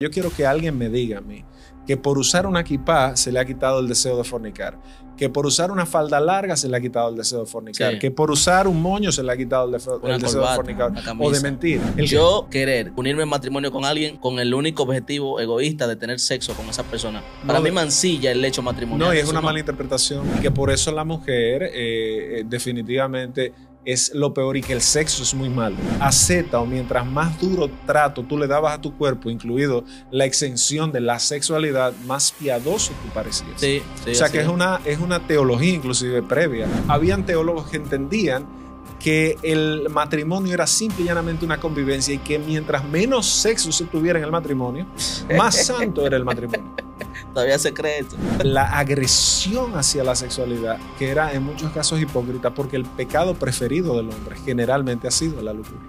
Yo quiero que alguien me diga a mí que por usar una equipa se le ha quitado el deseo de fornicar, que por usar una falda larga se le ha quitado el deseo de fornicar, que por usar un moño se le ha quitado el, deseo de fornicar o de mentir. Yo querer unirme en matrimonio con alguien con el único objetivo egoísta de tener sexo con esa persona. Para mí eh, mancilla el hecho matrimonial. No, y es una mala interpretación que por eso la mujer eh, eh, definitivamente es lo peor y que el sexo es muy malo. Acepta o mientras más duro trato tú le dabas a tu cuerpo, incluido la exención de la sexualidad, más piadoso tú parecías. o sea que es una, es una teología inclusive previa. Habían teólogos que entendían que el matrimonio era simple y llanamente una convivencia y que mientras menos sexo se tuviera en el matrimonio, más santo era el matrimonio todavía se secreto. La agresión hacia la sexualidad, que era en muchos casos hipócrita, porque el pecado preferido del hombre generalmente ha sido la lujuria.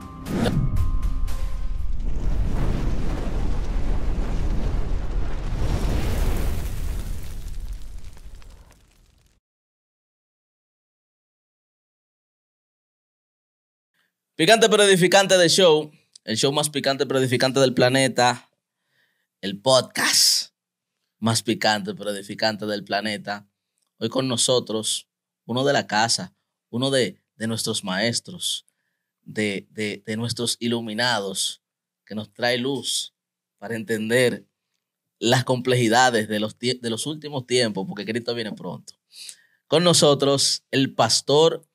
Picante pero edificante de show, el show más picante pero edificante del planeta, el podcast más picante pero edificante del planeta. Hoy con nosotros, uno de la casa, uno de, de nuestros maestros, de, de, nuestros iluminados, que nos trae luz para entender las complejidades de los, de los últimos tiempos, porque Cristo viene pronto. Con nosotros, el pastor,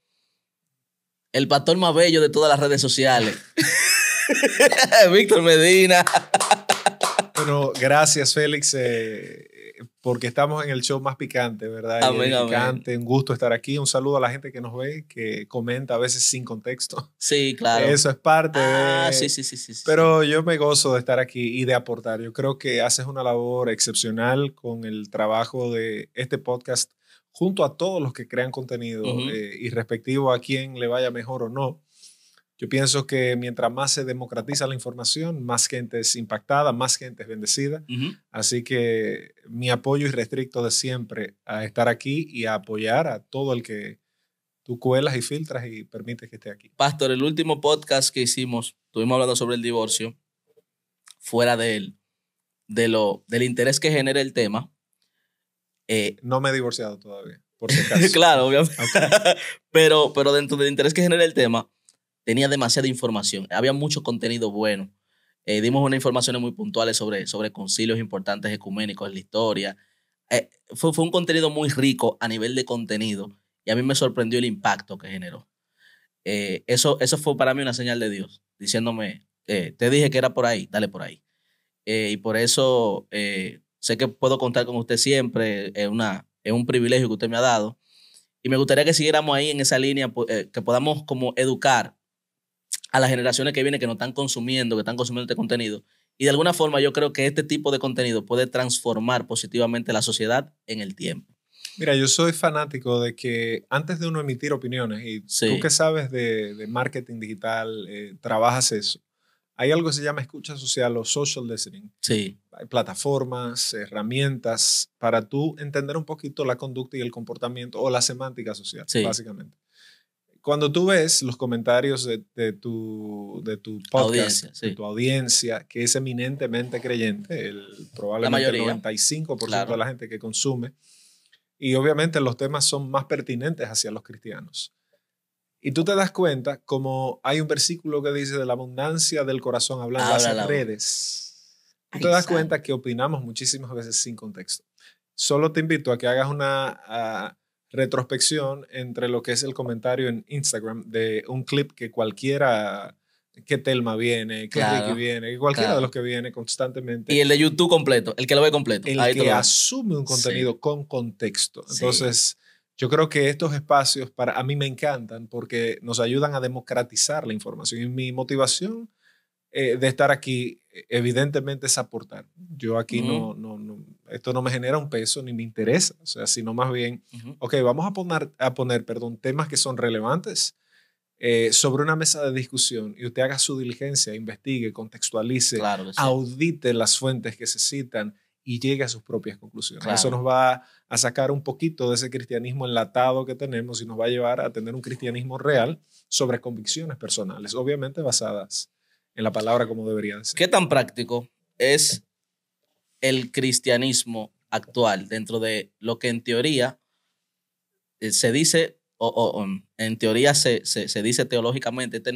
el pastor más bello de todas las redes sociales. Víctor Medina gracias Félix, eh, porque estamos en el show más picante, ¿verdad? un gusto estar aquí, un saludo a la gente que nos ve, que comenta a veces sin contexto. Sí, claro. Eso es parte ah, Sí, sí, sí, sí. Pero yo me gozo de estar aquí y de aportar. Yo creo que haces una labor excepcional con el trabajo de este podcast junto a todos los que crean contenido eh, y respectivo a quien le vaya mejor o no. Yo pienso que mientras más se democratiza la información, más gente es impactada, más gente es bendecida. Así que mi apoyo irrestricto de siempre a estar aquí y a apoyar a todo el que tú cuelas y filtras y permites que esté aquí. Pastor, el último podcast que hicimos, tuvimos hablando sobre el divorcio, fuera de él, de lo, del interés que genera el tema. Eh, no me he divorciado todavía, por si acaso. claro, obviamente. pero, pero dentro del interés que genera el tema tenía demasiada información, había mucho contenido bueno. Eh, dimos unas informaciones muy puntuales sobre, sobre concilios importantes ecuménicos en la historia. Eh, fue, fue un contenido muy rico a nivel de contenido y a mí me sorprendió el impacto que generó. Eh, eso, eso fue para mí una señal de Dios, diciéndome, te dije que era por ahí, dale por ahí. y por eso sé que puedo contar con usted siempre, es, una, es un privilegio que usted me ha dado. Y me gustaría que siguiéramos ahí en esa línea, pues, que podamos como educar a las generaciones que vienen que no están consumiendo, que están consumiendo este contenido. Y de alguna forma yo creo que este tipo de contenido puede transformar positivamente la sociedad en el tiempo. Mira, yo soy fanático de que antes de uno emitir opiniones, y tú que sabes de, marketing digital, eh, trabajas eso, hay algo que se llama escucha social o social listening. Sí. Hay plataformas, herramientas para tú entender un poquito la conducta y el comportamiento o la semántica social, sí. básicamente cuando tú ves los comentarios de, tu, de tu podcast, de tu audiencia, que es eminentemente creyente, el, probablemente el 95% de la gente que consume, y obviamente los temas son más pertinentes hacia los cristianos. Y tú te das cuenta como hay un versículo que dice de la abundancia del corazón hablando Habla las redes. Tú te das cuenta que opinamos muchísimas veces sin contexto. Solo te invito a que hagas una retrospección entre lo que es el comentario en Instagram de un clip que cualquiera que Telma viene, que Ricky viene, que cualquiera de los que viene constantemente. Y el de YouTube completo, el que lo ve completo. El que asume un contenido con contexto. Entonces, yo creo que estos espacios para a mí me encantan porque nos ayudan a democratizar la información. Y mi motivación eh, de estar aquí, eh, evidentemente, es aportar. Yo aquí no, no, no, esto no me genera un peso ni me interesa, o sea, sino más bien, ok, vamos a poner, a poner, perdón, temas que son relevantes eh, sobre una mesa de discusión y usted haga su diligencia, investigue, contextualice, audite las fuentes que se citan y llegue a sus propias conclusiones. Eso nos va a sacar un poquito de ese cristianismo enlatado que tenemos y nos va a llevar a tener un cristianismo real sobre convicciones personales, obviamente basadas en la palabra como debería ser. ¿Qué tan práctico es el cristianismo actual dentro de lo que en teoría eh, se dice, o, en teoría se, dice teológicamente, esta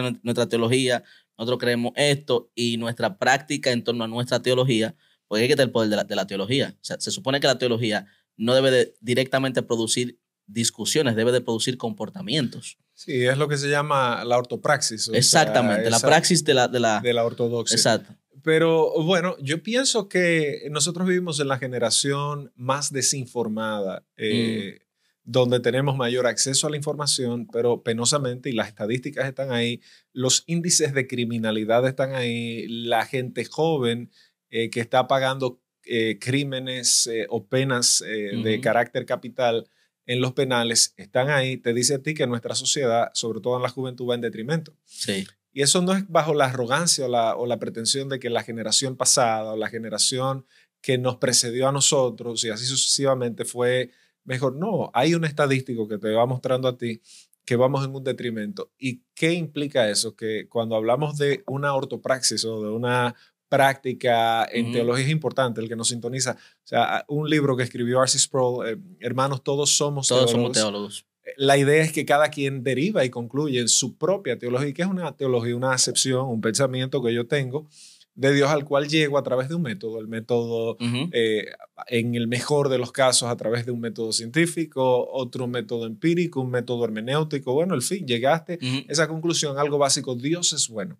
es, nuestra teología, nosotros creemos esto y nuestra práctica en torno a nuestra teología, porque hay que tener el poder de la, teología. se supone que la teología no debe directamente producir discusiones, debe de producir comportamientos. Sí, es lo que se llama la ortopraxis. Exactamente, la praxis de la, de la, de la ortodoxia. Exacto. Pero bueno, yo pienso que nosotros vivimos en la generación más desinformada, mm. eh, donde tenemos mayor acceso a la información, pero penosamente, y las estadísticas están ahí, los índices de criminalidad están ahí, la gente joven eh, que está pagando eh, crímenes o penas de carácter capital en los penales están ahí, te dice a ti que nuestra sociedad, sobre todo en la juventud, va en detrimento. Sí. Y eso no es bajo la arrogancia o la, pretensión de que la generación pasada o la generación que nos precedió a nosotros y así sucesivamente fue mejor. No, hay un estadístico que te va mostrando a ti que vamos en un detrimento. ¿Y qué implica eso? Que cuando hablamos de una ortopraxis o de una práctica en teología es importante, el que nos sintoniza. O sea, un libro que escribió Arcis Sproul, eh, Hermanos, todos somos Todos somos teólogos la idea es que cada quien deriva y concluye en su propia teología, que es una teología, una acepción, un pensamiento que yo tengo de Dios al cual llego a través de un método, el método, eh, en el mejor de los casos, a través de un método científico, otro método empírico, un método hermenéutico, bueno, el fin, llegaste a esa conclusión, algo básico, Dios es bueno.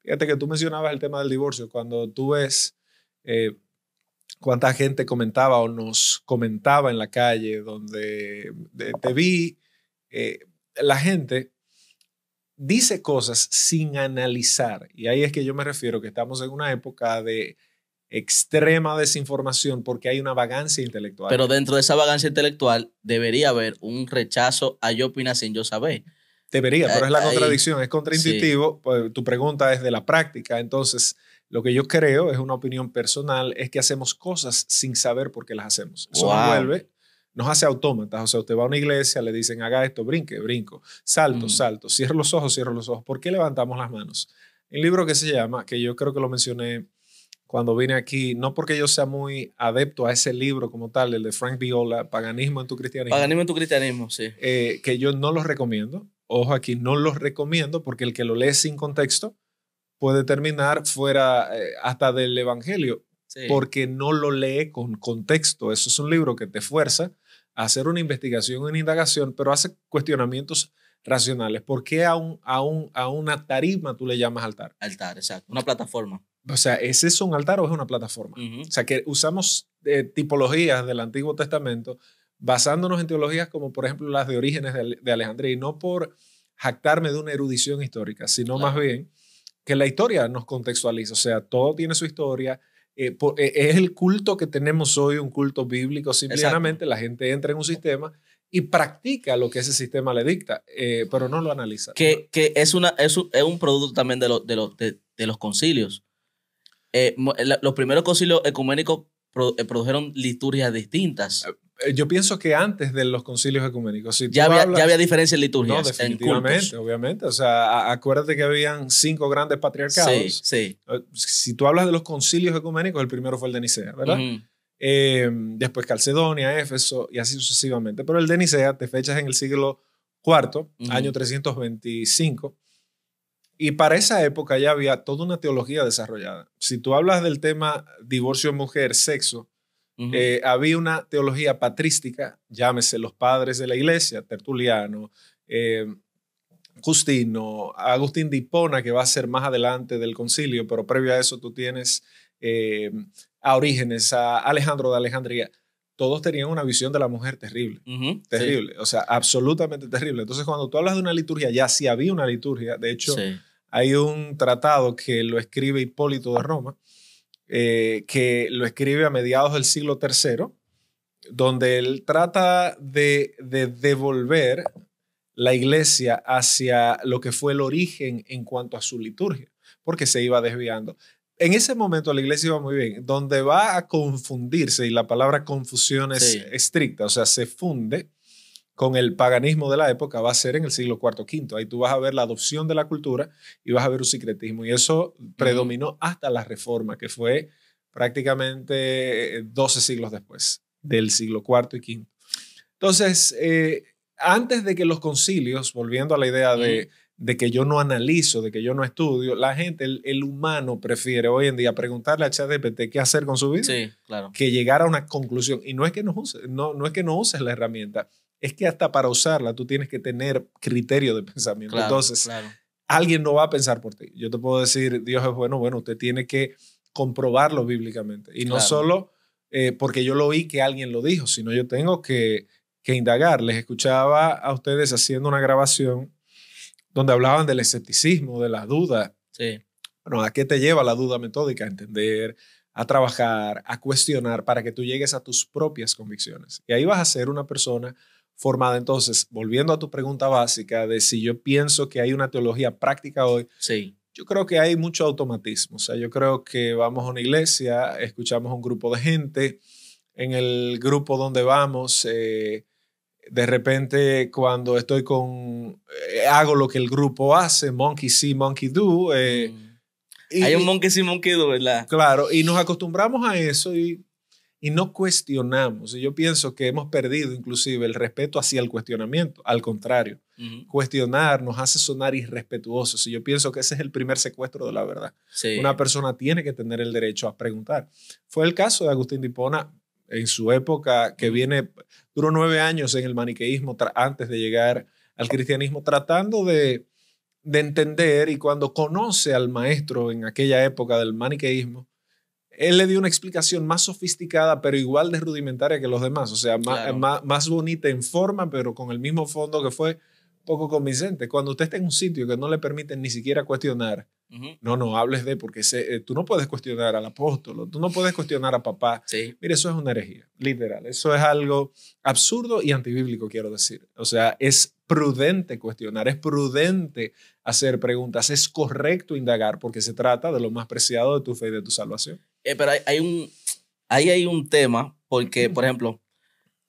Fíjate que tú mencionabas el tema del divorcio, cuando tú ves eh, cuánta gente comentaba o nos comentaba en la calle, donde te vi, eh, la gente dice cosas sin analizar. Y ahí es que yo me refiero que estamos en una época de extrema desinformación porque hay una vagancia intelectual. Pero dentro de esa vagancia intelectual debería haber un rechazo a yo opina sin yo saber. Debería, pero es la eh, contradicción, es contraintuitivo. Pues, tu pregunta es de la práctica. Entonces, lo que yo creo, es una opinión personal, es que hacemos cosas sin saber por qué las hacemos. Eso vuelve nos hace autómatas. O sea, usted va a una iglesia, le dicen, haga esto, brinque, brinco, salto, mm. salto, cierro los ojos, cierro los ojos. ¿Por qué levantamos las manos? El libro que se llama, que yo creo que lo mencioné cuando vine aquí, no porque yo sea muy adepto a ese libro como tal, el de Frank Viola, Paganismo en tu cristianismo. Paganismo en tu cristianismo, sí. Eh, que yo no los recomiendo. Ojo aquí, no los recomiendo porque el que lo lee sin contexto puede terminar fuera eh, hasta del Evangelio, porque no lo lee con contexto. Eso es un libro que te fuerza hacer una investigación, una indagación, pero hace cuestionamientos racionales. ¿Por qué a, un, a, un, a una tarima tú le llamas altar? Altar, exacto. Una plataforma. O sea, ¿ese es un altar o es una plataforma? O sea, que usamos eh, tipologías del Antiguo Testamento basándonos en teologías como, por ejemplo, las de orígenes de, Alejandría, y no por jactarme de una erudición histórica, sino más bien que la historia nos contextualiza. O sea, todo tiene su historia, eh, eh, es el culto que tenemos hoy, un culto bíblico. Simplemente la gente entra en un sistema y practica lo que ese sistema le dicta, eh, pero no lo analiza. Que, es, una, un, producto también de, de, los concilios. los primeros concilios ecuménicos produjeron liturgias distintas. Eh, yo pienso que antes de los concilios ecuménicos. Si ya, había, hablas, ya, había, diferencias en No, definitivamente, obviamente. O sea, acuérdate que habían cinco grandes patriarcados. Sí, sí. Eh, si tú hablas de los concilios ecuménicos, el primero fue el de Nicea, ¿verdad? Eh, después Calcedonia, Éfeso y así sucesivamente. Pero el de Nicea te fechas en el siglo IV, año 325. Y para esa época ya había toda una teología desarrollada. Si tú hablas del tema divorcio mujer, sexo, eh, había una teología patrística, llámese los padres de la iglesia, Tertuliano, eh, Justino, Agustín de Hipona, que va a ser más adelante del concilio, pero previo a eso tú tienes eh, a Orígenes, a Alejandro de Alejandría. Todos tenían una visión de la mujer terrible, terrible, o sea, absolutamente terrible. Entonces, cuando tú hablas de una liturgia, ya sí había una liturgia. De hecho, hay un tratado que lo escribe Hipólito de Roma, eh, que lo escribe a mediados del siglo III, donde él trata de, devolver la iglesia hacia lo que fue el origen en cuanto a su liturgia, porque se iba desviando. En ese momento la iglesia iba muy bien, donde va a confundirse, y la palabra confusión es estricta, o sea, se funde con el paganismo de la época va a ser en el siglo IV V. Ahí tú vas a ver la adopción de la cultura y vas a ver un secretismo. Y eso predominó hasta la reforma, que fue prácticamente 12 eh, siglos después, del siglo IV y V. Entonces, eh, antes de que los concilios, volviendo a la idea de, que yo no analizo, de que yo no estudio, la gente, el, humano prefiere hoy en día preguntarle a ChatGPT qué hacer con su vida claro. que llegar a una conclusión. Y no es que no no, no es que no uses la herramienta, es que hasta para usarla tú tienes que tener criterio de pensamiento. Entonces, alguien no va a pensar por ti. Yo te puedo decir, Dios es bueno, bueno, usted tiene que comprobarlo bíblicamente. Y no solo eh, porque yo lo vi que alguien lo dijo, sino yo tengo que, que indagar. Les escuchaba a ustedes haciendo una grabación donde hablaban del escepticismo, de la duda Bueno, ¿a qué te lleva la duda metódica? A entender, a trabajar, a cuestionar para que tú llegues a tus propias convicciones. Y ahí vas a ser una persona formada. Entonces, volviendo a tu pregunta básica de si yo pienso que hay una teología práctica hoy, sí. yo creo que hay mucho automatismo. O sea, yo creo que vamos a una iglesia, escuchamos a un grupo de gente, en el grupo donde vamos, eh, de repente cuando estoy con, eh, hago lo que el grupo hace, monkey see, monkey do. Eh, mm. hay un monkey see, monkey do, ¿verdad? Claro, y nos acostumbramos a eso y y no cuestionamos. Y yo pienso que hemos perdido inclusive el respeto hacia el cuestionamiento. Al contrario, cuestionar nos hace sonar irrespetuosos. Y yo pienso que ese es el primer secuestro de la verdad. Una persona tiene que tener el derecho a preguntar. Fue el caso de Agustín Dipona en su época, que viene, duró nueve años en el maniqueísmo antes de llegar al cristianismo, tratando de entender y cuando conoce al maestro en aquella época del maniqueísmo, él le dio una explicación más sofisticada, pero igual de rudimentaria que los demás. O sea, más, bonita en forma, pero con el mismo fondo que fue poco convincente. Cuando usted está en un sitio que no le permiten ni siquiera cuestionar, no, no hables de, porque eh, tú no puedes cuestionar al apóstol, tú no puedes cuestionar a papá. Sí. Mire, eso es una herejía, literal. Eso es algo absurdo y antibíblico, quiero decir. O sea, es prudente cuestionar, es prudente hacer preguntas, es correcto indagar, porque se trata de lo más preciado de tu fe y de tu salvación. Eh, pero hay, un, ahí hay un tema, porque, por ejemplo,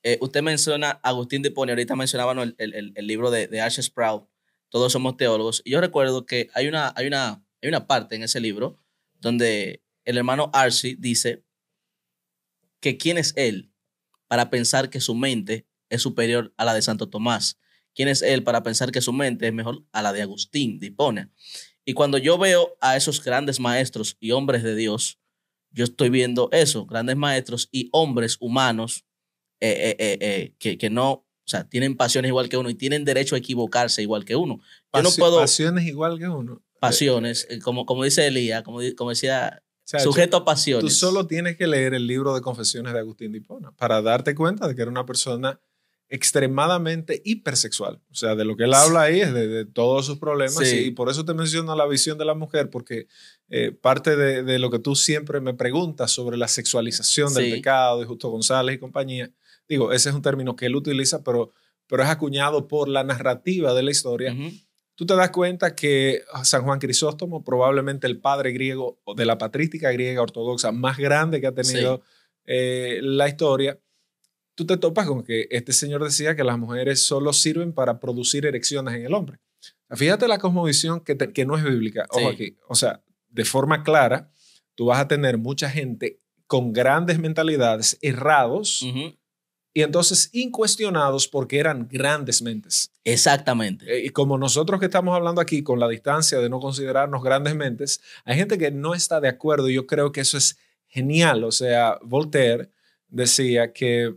eh, usted menciona Agustín de Pone, ahorita mencionaban el, el, el, libro de, de Ash Sprout, Todos somos teólogos, y yo recuerdo que hay una, hay una, hay una parte en ese libro donde el hermano Arcy dice que quién es él para pensar que su mente es superior a la de Santo Tomás. ¿Quién es él para pensar que su mente es mejor a la de Agustín de Hipona? Y cuando yo veo a esos grandes maestros y hombres de Dios yo estoy viendo eso, grandes maestros y hombres humanos eh, eh, eh, que, no, o sea, tienen pasiones igual que uno y tienen derecho a equivocarse igual que uno. Yo no puedo, pasiones igual que uno. Pasiones, como, como dice Elías, como, como decía sujeto a pasiones. Tú solo tienes que leer el libro de Confesiones de Agustín de Hipona para darte cuenta de que era una persona extremadamente hipersexual. O sea, de lo que él habla ahí es de, todos sus problemas y por eso te menciono la visión de la mujer, porque eh, parte de, lo que tú siempre me preguntas sobre la sexualización del pecado de Justo González y compañía, digo, ese es un término que él utiliza, pero, pero es acuñado por la narrativa de la historia. Tú te das cuenta que San Juan Crisóstomo, probablemente el padre griego de la patrística griega ortodoxa más grande que ha tenido eh, la historia, tú te topas con que este señor decía que las mujeres solo sirven para producir erecciones en el hombre. Fíjate la cosmovisión que, no es bíblica. Ojo aquí. O sea, de forma clara, tú vas a tener mucha gente con grandes mentalidades errados y entonces incuestionados porque eran grandes mentes. Exactamente. Eh, y como nosotros que estamos hablando aquí con la distancia de no considerarnos grandes mentes, hay gente que no está de acuerdo y yo creo que eso es genial. O sea, Voltaire decía que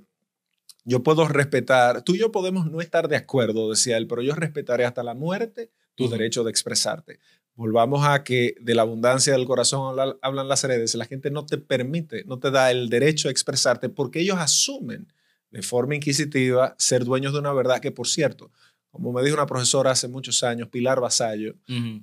yo puedo respetar, tú y yo podemos no estar de acuerdo, decía él, pero yo respetaré hasta la muerte tu derecho de expresarte. Volvamos a que de la abundancia del corazón hablan las redes. La gente no te permite, no te da el derecho a expresarte porque ellos asumen de forma inquisitiva ser dueños de una verdad que, por cierto, como me dijo una profesora hace muchos años, Pilar Basayo,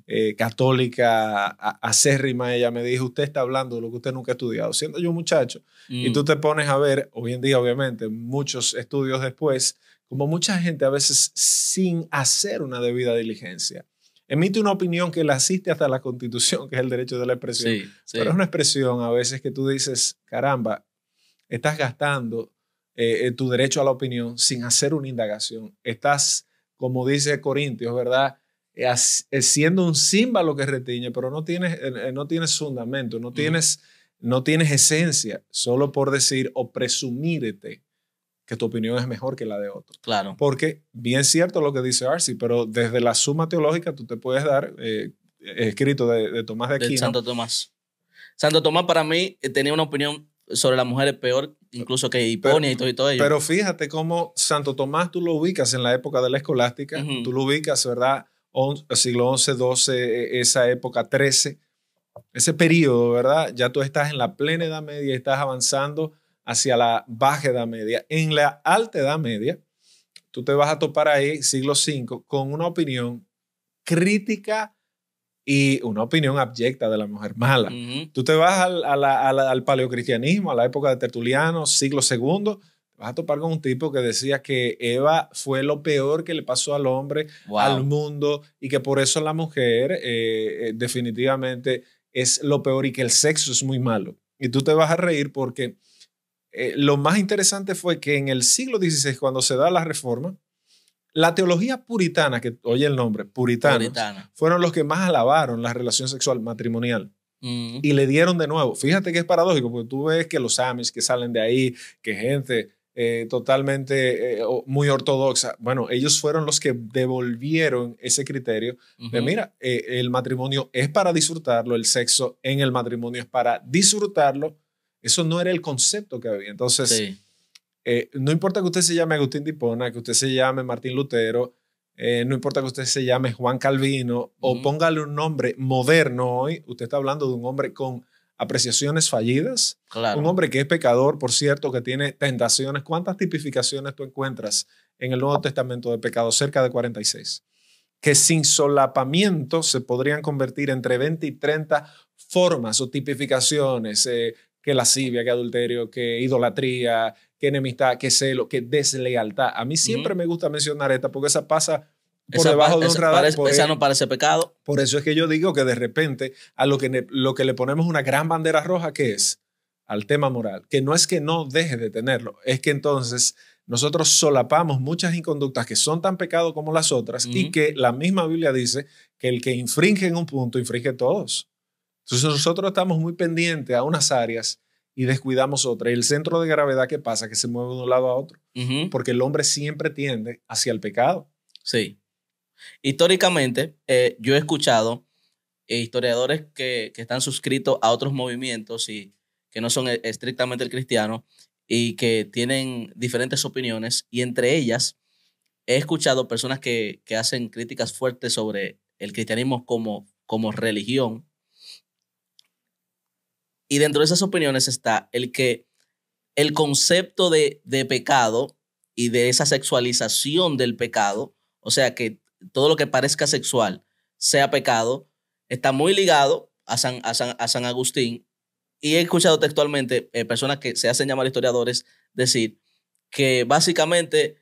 eh, católica, acérrima, ella me dijo, usted está hablando de lo que usted nunca ha estudiado, siendo yo un muchacho. Y mm. tú te pones a ver, hoy en día obviamente, muchos estudios después, como mucha gente a veces sin hacer una debida diligencia. Emite una opinión que la asiste hasta la constitución, que es el derecho de la expresión. Pero es una expresión a veces que tú dices, caramba, estás gastando eh, eh, tu derecho a la opinión sin hacer una indagación. Estás como dice Corintios, ¿verdad? Eh, eh, siendo un símbolo que retiñe, pero no tienes, eh, no tienes fundamento, no tienes, no tienes esencia, solo por decir o presumirte que tu opinión es mejor que la de otro. Claro. Porque bien cierto lo que dice Arce, pero desde la suma teológica tú te puedes dar, escrito de, Tomás de Aquino. De Santo Tomás. Santo Tomás para mí tenía una opinión sobre las mujeres peor incluso que Hiponia y todo, y todo ello. Pero fíjate cómo Santo Tomás tú lo ubicas en la época de la escolástica, tú lo ubicas, ¿verdad? siglo XI, XII, e, esa época, XIII, ese periodo, ¿verdad? Ya tú estás en la plena Edad Media, estás avanzando hacia la baja Edad Media. En la alta Edad Media, tú te vas a topar ahí, siglo V, con una opinión crítica y una opinión abyecta de la mujer mala. Tú te vas al, paleocristianismo, a la época de Tertuliano, siglo II, vas a topar con un tipo que decía que Eva fue lo peor que le pasó al hombre, al mundo, y que por eso la mujer eh, eh, definitivamente es lo peor y que el sexo es muy malo. Y tú te vas a reír porque eh, lo más interesante fue que en el siglo XVI, cuando se da la reforma, la teología puritana, que oye el nombre, puritana, fueron los que más alabaron la relación sexual matrimonial. Mm. Y le dieron de nuevo. Fíjate que es paradójico, porque tú ves que los Amish que salen de ahí, que gente eh, totalmente eh, muy ortodoxa, bueno, ellos fueron los que devolvieron ese criterio de, mira, eh, el matrimonio es para disfrutarlo, el sexo en el matrimonio es para disfrutarlo. Eso no era el concepto que había. Entonces, eh, no importa que usted se llame Agustín Dipona, que usted se llame Martín Lutero, eh, no importa que usted se llame Juan Calvino o póngale un nombre moderno hoy, usted está hablando de un hombre con apreciaciones fallidas, un hombre que es pecador, por cierto, que tiene tentaciones. ¿Cuántas tipificaciones tú encuentras en el Nuevo Testamento de pecado? Cerca de 46 que sin solapamiento se podrían convertir entre 20 y 30 formas o tipificaciones, eh, que lascivia, que adulterio, que idolatría, que enemistad, que celo, que deslealtad. A mí siempre me gusta mencionar esta porque esa pasa por debajo de un radar. esa e no parece pecado. Por eso es que yo digo que de repente a lo que, lo que le ponemos una gran bandera roja, que es al tema moral, que no es que no deje de tenerlo, es que entonces nosotros solapamos muchas inconductas que son tan pecado como las otras y que la misma Biblia dice que el que infringe en un punto, infringe todos. Entonces nosotros estamos muy pendientes a unas áreas y descuidamos otras. Y el centro de gravedad que pasa, que se mueve de un lado a otro, porque el hombre siempre tiende hacia el pecado. Sí. Históricamente, eh, yo he escuchado eh, historiadores que, están suscritos a otros movimientos y que no son eh, estrictamente el cristiano y que tienen diferentes opiniones y entre ellas he escuchado personas que, hacen críticas fuertes sobre el cristianismo como, como religión y dentro de esas opiniones está el que el concepto de, pecado y de esa sexualización del pecado, o sea, que todo lo que parezca sexual sea pecado, está muy ligado a San, a San, Agustín. Y he escuchado textualmente eh, personas que se hacen llamar historiadores decir que básicamente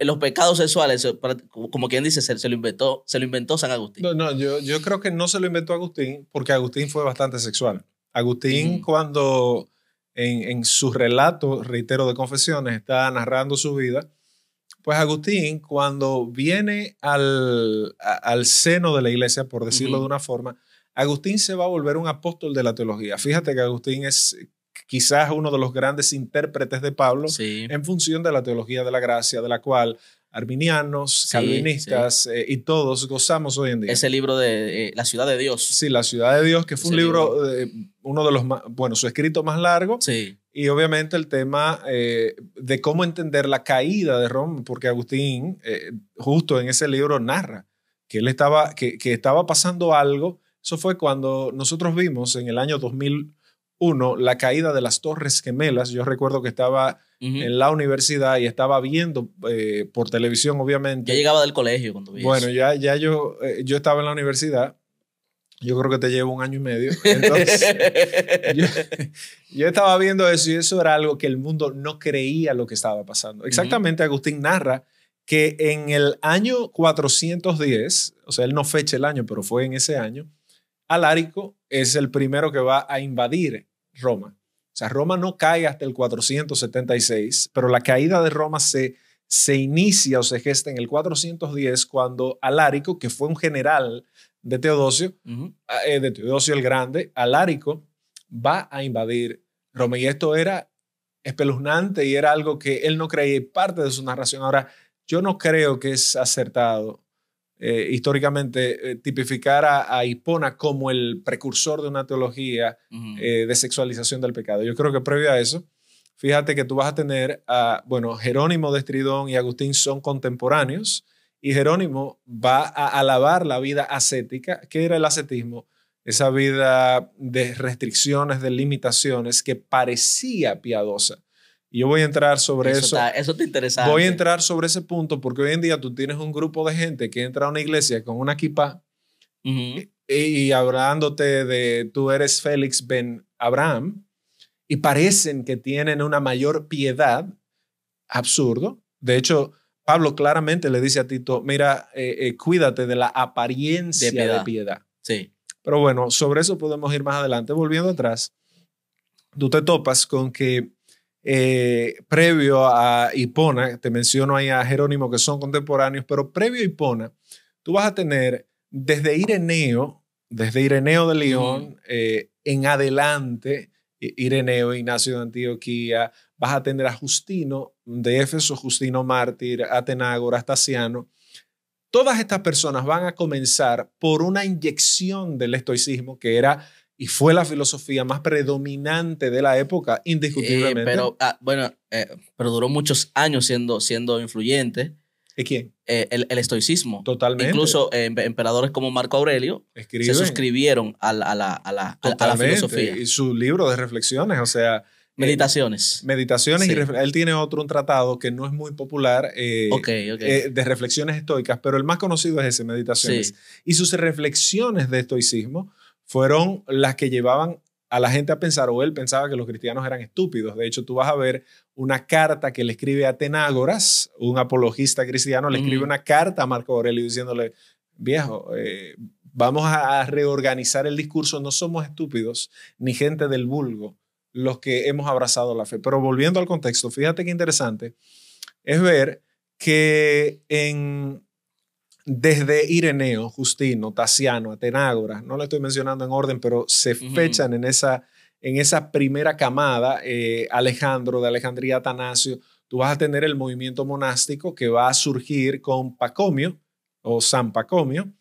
los pecados sexuales, como quien dice, se, se, lo inventó, se lo inventó San Agustín. No, no, yo creo que no se lo inventó Agustín porque Agustín fue bastante sexual. Agustín, cuando en, su relato, reitero, de confesiones, está narrando su vida, pues Agustín, cuando viene al, seno de la iglesia, por decirlo de una forma, Agustín se va a volver un apóstol de la teología. Fíjate que Agustín es quizás uno de los grandes intérpretes de Pablo en función de la teología de la gracia, de la cual arminianos, calvinistas eh, y todos gozamos hoy en día. Ese libro de eh, La ciudad de Dios. Sí, La ciudad de Dios, que fue un libro, eh, uno de los más, bueno, su escrito más largo. Sí. Y obviamente el tema de cómo entender la caída de Roma, porque Agustín justo en ese libro narra que él estaba, que, que estaba pasando algo. Eso fue cuando nosotros vimos en el año 2001 la caída de las Torres Gemelas. Yo recuerdo que estaba en la universidad y estaba viendo eh, por televisión, obviamente. Ya llegaba del colegio cuando vi Bueno, ya, ya yo, eh, yo estaba en la universidad. Yo creo que te llevo un año y medio. Entonces, yo, estaba viendo eso y eso era algo que el mundo no creía lo que estaba pasando. Exactamente, Agustín narra que en el año 410, o sea, él no fecha el año, pero fue en ese año, Alarico es el primero que va a invadir Roma. O sea, Roma no cae hasta el 476, pero la caída de Roma se, se inicia o se gesta en el 410 cuando Alárico, que fue un general de Teodosio, ah, eh, de Teodosio el Grande, Alárico va a invadir Roma. Y esto era espeluznante y era algo que él no creía y parte de su narración. Ahora, yo no creo que es acertado eh, históricamente eh, tipificar a, a, Hipona como el precursor de una teología eh, de sexualización del pecado. Yo creo que previo a eso, fíjate que tú vas a tener a, bueno, Jerónimo de Estridón y Agustín son contemporáneos y Jerónimo va a alabar la vida ascética. ¿Qué era el ascetismo? Esa vida de restricciones, de limitaciones que parecía piadosa y yo voy a entrar sobre eso. Eso, te interesa. Voy a entrar sobre ese punto porque hoy en día tú tienes un grupo de gente que entra a una iglesia con una equipa y, hablándote de tú eres Félix Ben Abraham y parecen que tienen una mayor piedad. Absurdo. De hecho, Pablo claramente le dice a Tito, mira, eh, eh, cuídate de la apariencia de piedad. Sí. Pero bueno, sobre eso podemos ir más adelante. Volviendo atrás, tú te topas con que eh, previo a Hipona, te menciono ahí a Jerónimo que son contemporáneos, pero previo a Hipona, tú vas a tener desde Ireneo, desde Ireneo de León, eh, en adelante, Ireneo, Ignacio de Antioquía, vas a tener a Justino de Éfeso, Justino Mártir, Atenágoras, Astasiano. Todas estas personas van a comenzar por una inyección del estoicismo que era y fue la filosofía más predominante de la época, indiscutiblemente. pero, ah, bueno, eh, pero duró muchos años siendo, siendo influyente. ¿Y quién? Eh, el, estoicismo. Totalmente. Incluso eh, emperadores como Marco Aurelio se suscribieron a la, a la, a la, a la filosofía. Y su libro de reflexiones, o sea... Meditaciones. meditaciones y él tiene otro, un tratado que no es muy popular de reflexiones estoicas, pero el más conocido es ese, Meditaciones. Y sus reflexiones de estoicismo fueron las que llevaban a la gente a pensar, o él pensaba que los cristianos eran estúpidos. De hecho, tú vas a ver una carta que le escribe a Tenágoras, un apologista cristiano, le escribe una carta a Marco Aurelio diciéndole, viejo, eh, vamos a reorganizar el discurso, no somos estúpidos ni gente del vulgo los que hemos abrazado la fe. Pero volviendo al contexto, fíjate qué interesante es ver que en desde Ireneo, Justino, Tasiano, Atenágora, no lo estoy mencionando en orden, pero se fechan en esa, en esa primera camada, eh, Alejandro de Alejandría Atanasio, tú vas a tener el movimiento monástico que va a surgir con Pacomio o San Pacomio,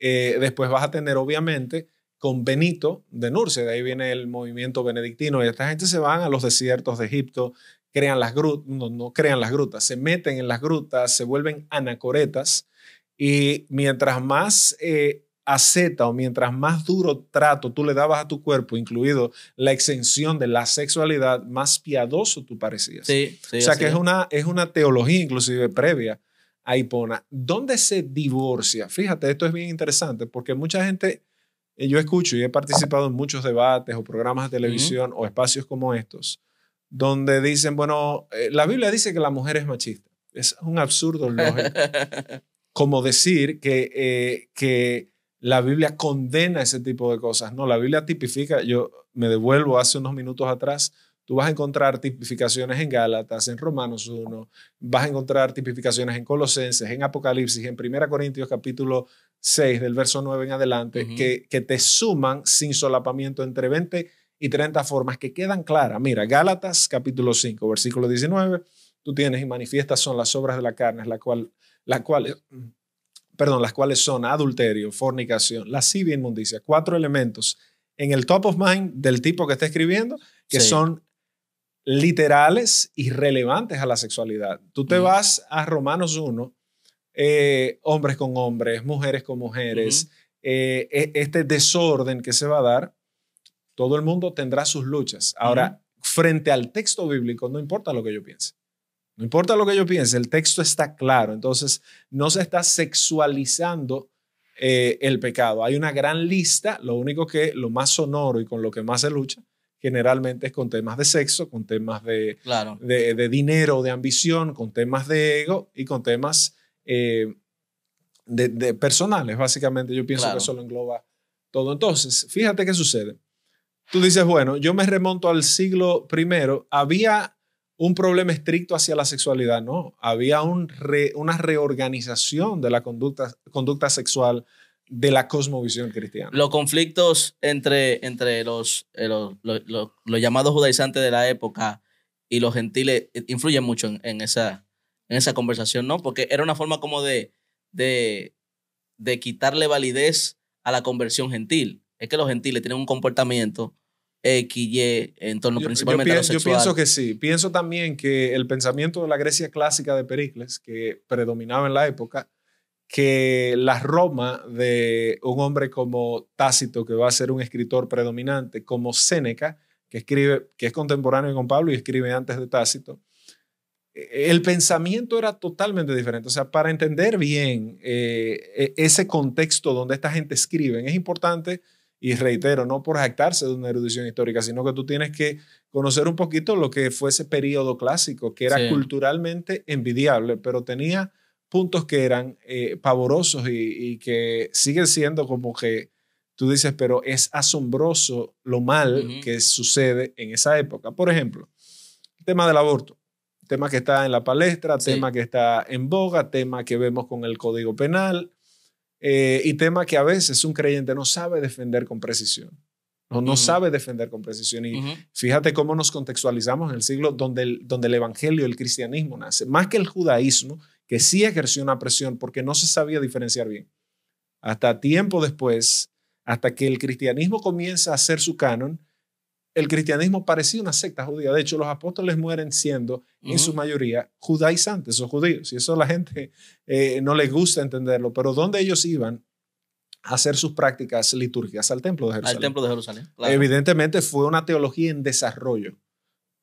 eh, después vas a tener obviamente con Benito de Nurcia. de ahí viene el movimiento benedictino y esta gente se van a los desiertos de Egipto, crean las grutas, no crean las grutas, se meten en las grutas, se vuelven anacoretas, y mientras más eh, aceta o mientras más duro trato tú le dabas a tu cuerpo, incluido la exención de la sexualidad, más piadoso tú parecías. o sea que es una, es una teología inclusive previa a Hipona. ¿Dónde se divorcia? Fíjate, esto es bien interesante porque mucha gente, eh, yo escucho y he participado en muchos debates o programas de televisión o espacios como estos, donde dicen, bueno, eh, la Biblia dice que la mujer es machista. Es un absurdo lógico. como decir que, eh, que la Biblia condena ese tipo de cosas. No, la Biblia tipifica, yo me devuelvo hace unos minutos atrás, tú vas a encontrar tipificaciones en Gálatas, en Romanos 1, vas a encontrar tipificaciones en Colosenses, en Apocalipsis, en 1 Corintios capítulo 6, del verso 9 en adelante, que, que te suman sin solapamiento entre 20 y 30 formas que quedan claras. Mira, Gálatas capítulo 5, versículo 19, tú tienes y manifiestas son las obras de la carne, es la cual las cuales, mm, perdón, las cuales son adulterio, fornicación, lascivia, inmundicia, cuatro elementos en el top of mind del tipo que está escribiendo que son literales y relevantes a la sexualidad. Tú te mm. vas a Romanos 1, eh, hombres con hombres, mujeres con mujeres, eh, e-, este desorden que se va a dar, todo el mundo tendrá sus luchas. Ahora, frente al texto bíblico, no importa lo que yo piense. No importa lo que yo piense, el texto está claro. Entonces, no se está sexualizando eh, el pecado. Hay una gran lista, lo único que lo más sonoro y con lo que más se lucha generalmente es con temas de sexo, con temas de, de, dinero, de ambición, con temas de ego y con temas eh, de, personales, básicamente. Yo pienso que eso lo engloba todo. Entonces, fíjate qué sucede. Tú dices, bueno, yo me remonto al siglo primero. Había un problema estricto hacia la sexualidad, no. Había una reorganización de la conducta, sexual de la cosmovisión cristiana. Los conflictos entre, los, eh, los, llamados judaizantes de la época y los gentiles eh, influyen mucho en, esa, en esa conversación, ¿no? Porque era una forma como de, de, de quitarle validez a la conversión gentil. Es que los gentiles tienen un comportamiento X, Y, en torno principalmente a Yo pienso que sí. Pienso también que el pensamiento de la Grecia clásica de Pericles, que predominaba en la época, que la Roma de un hombre como Tácito, que va a ser un escritor predominante, como Séneca, que escribe, que es contemporáneo de con Pablo y escribe antes de Tácito, eh, el pensamiento era totalmente diferente. O sea, para entender bien eh, e-, ese contexto donde esta gente escribe, es importante y reitero, no por jactarse de una erudición histórica, sino que tú tienes que conocer un poquito lo que fue ese periodo clásico, que era culturalmente envidiable, pero tenía puntos que eran eh, pavorosos y, que siguen siendo como que tú dices, pero es asombroso lo mal que sucede en esa época. Por ejemplo, el tema del aborto, tema que está en la palestra, tema que está en boga, tema que vemos con el Código Penal, eh, y tema que a veces un creyente no sabe defender con precisión. o no sabe defender con precisión. Y fíjate cómo nos contextualizamos en el siglo donde el, donde el evangelio, el cristianismo nace, más que el judaísmo, que sí ejerció una presión porque no se sabía diferenciar bien. Hasta tiempo después, hasta que el cristianismo comienza a hacer su canon, el cristianismo parecía una secta judía. De hecho, los apóstoles mueren siendo, en su mm. mayoría, judaizantes o judíos. Y eso a la gente eh, no le gusta entenderlo. Pero ¿dónde ellos iban a hacer sus prácticas litúrgicas al templo de Jerusalén. Al templo de Jerusalén. Evidentemente fue una teología en desarrollo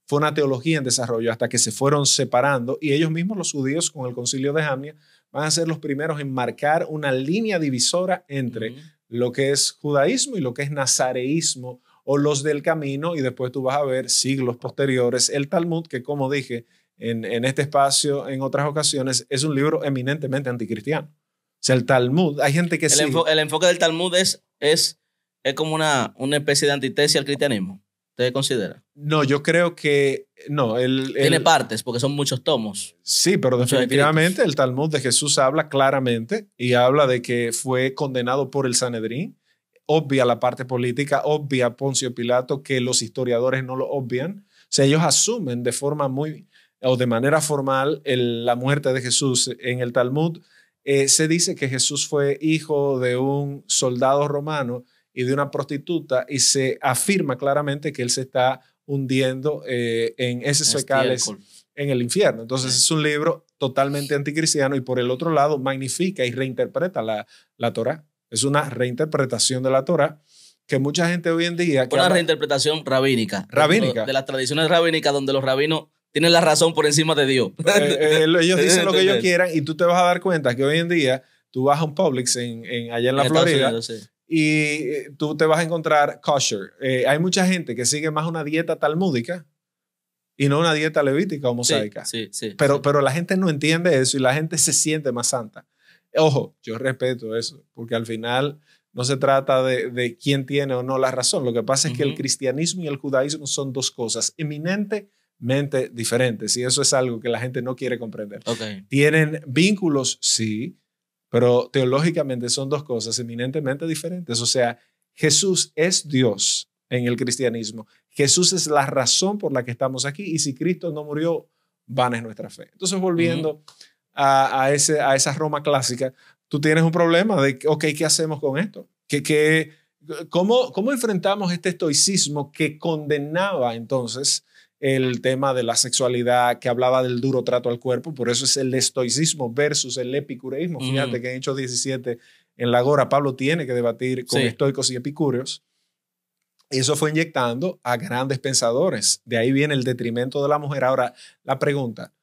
fue una teología en desarrollo hasta que se fueron separando y ellos mismos los judíos con el concilio de Jamnia van a ser los primeros en marcar una línea divisora entre mm. lo que es judaísmo y lo que es nazareísmo o los del camino, y después tú vas a ver siglos posteriores el Talmud, que como dije en, este espacio en otras ocasiones, es un libro eminentemente anticristiano. O sea, el Talmud, hay gente que... El, el enfoque del Talmud es, es, como una, una especie de antitesis al cristianismo. ¿Te considera? No, yo creo que no. Tiene partes, porque son muchos tomos. Sí, pero definitivamente el Talmud de Jesús habla claramente y habla de que fue condenado por el Sanedrín, obvia la parte política, obvia Poncio Pilato, que los historiadores no lo obvian. O sea, ellos asumen de forma muy o de manera formal la muerte de Jesús en el Talmud. Eh, se dice que Jesús fue hijo de un soldado romano y de una prostituta y se afirma claramente que él se está hundiendo eh, en esos fecales en el infierno. Entonces es un libro totalmente anticristiano y por el otro lado magnifica y reinterpreta la, la Torah. Es una reinterpretación de la Torah que mucha gente hoy en día... Es una reinterpretación rabínica. Rabínica. De las tradiciones rabínicas donde los rabinos tienen la razón por encima de Dios. Eh, eh, eh, ellos dicen lo que ellos quieran y tú te vas a dar cuenta que hoy en día tú vas a un Publix en, allá en la Florida y tú te vas a encontrar kosher. hay mucha gente que sigue más una dieta talmúdica y no una dieta levítica o mosaica. Sí, pero, pero la gente no entiende eso y la gente se siente más santa. Ojo, yo respeto eso, porque al final no se trata de, quién tiene o no la razón. Lo que pasa es que el cristianismo y el judaísmo son dos cosas eminentemente diferentes y eso es algo que la gente no quiere comprender. Tienen vínculos, sí, pero teológicamente son dos cosas eminentemente diferentes. O sea, Jesús es Dios en el cristianismo. Jesús es la razón por la que estamos aquí y si Cristo no murió, van es nuestra fe. Entonces, volviendo a, ese, a esa Roma clásica, tú tienes un problema de, ok, ¿qué hacemos con esto? ¿Qué, qué, cómo, enfrentamos este estoicismo que condenaba entonces el tema de la sexualidad, que hablaba del duro trato al cuerpo? Por eso es el estoicismo versus el epicureísmo. Fíjate que en Hechos 17, en la Gora, Pablo tiene que debatir con estoicos y epicúreos. Eso fue inyectando a grandes pensadores. De ahí viene el detrimento de la mujer. Ahora, la pregunta,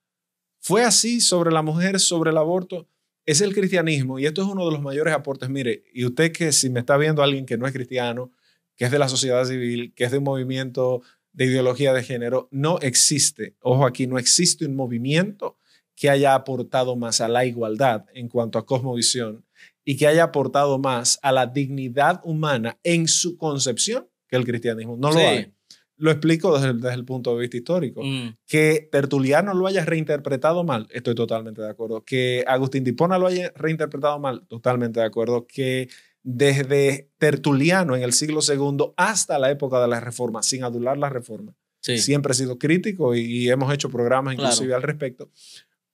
fue así sobre la mujer, sobre el aborto. Es el cristianismo y esto es uno de los mayores aportes. Mire, y usted que si me está viendo alguien que no es cristiano, que es de la sociedad civil, que es de un movimiento de ideología de género, no existe, ojo aquí, no existe un movimiento que haya aportado más a la igualdad en cuanto a cosmovisión y que haya aportado más a la dignidad humana en su concepción que el cristianismo. No lo hay lo explico desde, el punto de vista histórico. Mm. Que Tertuliano lo haya reinterpretado mal, estoy totalmente de acuerdo. Que Agustín Dipona lo haya reinterpretado mal, totalmente de acuerdo. Que desde Tertuliano en el siglo II hasta la época de la Reforma, sin adular la Reforma, siempre he sido crítico y, hemos hecho programas inclusive al respecto.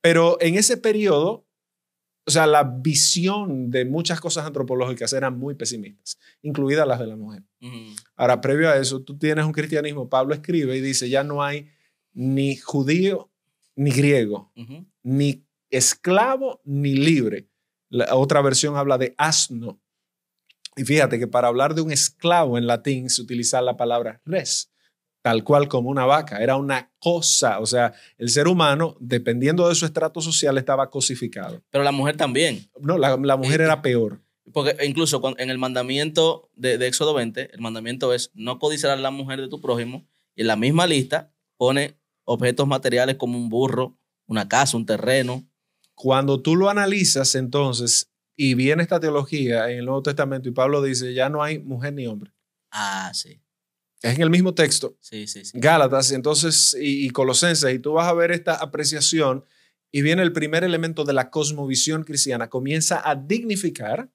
Pero en ese periodo o sea, la visión de muchas cosas antropológicas eran muy pesimistas, incluidas las de la mujer. Ahora, previo a eso, tú tienes un cristianismo, Pablo escribe y dice, ya no hay ni judío ni griego, ni esclavo ni libre. La otra versión habla de asno. Y fíjate que para hablar de un esclavo en latín se utiliza la palabra res, tal cual como una vaca, era una cosa, o sea, el ser humano, dependiendo de su estrato social, estaba cosificado. Pero la mujer también. No, la, mujer era peor. Porque incluso en el mandamiento de, de Éxodo 20, el mandamiento es no codiciar a la mujer de tu prójimo, y en la misma lista pone objetos materiales como un burro, una casa, un terreno. Cuando tú lo analizas entonces, y viene esta teología en el Nuevo Testamento, y Pablo dice, ya no hay mujer ni hombre. Ah, sí. Es en el mismo texto. Gálatas entonces, y, Colosenses, y tú vas a ver esta apreciación y viene el primer elemento de la cosmovisión cristiana. Comienza a dignificar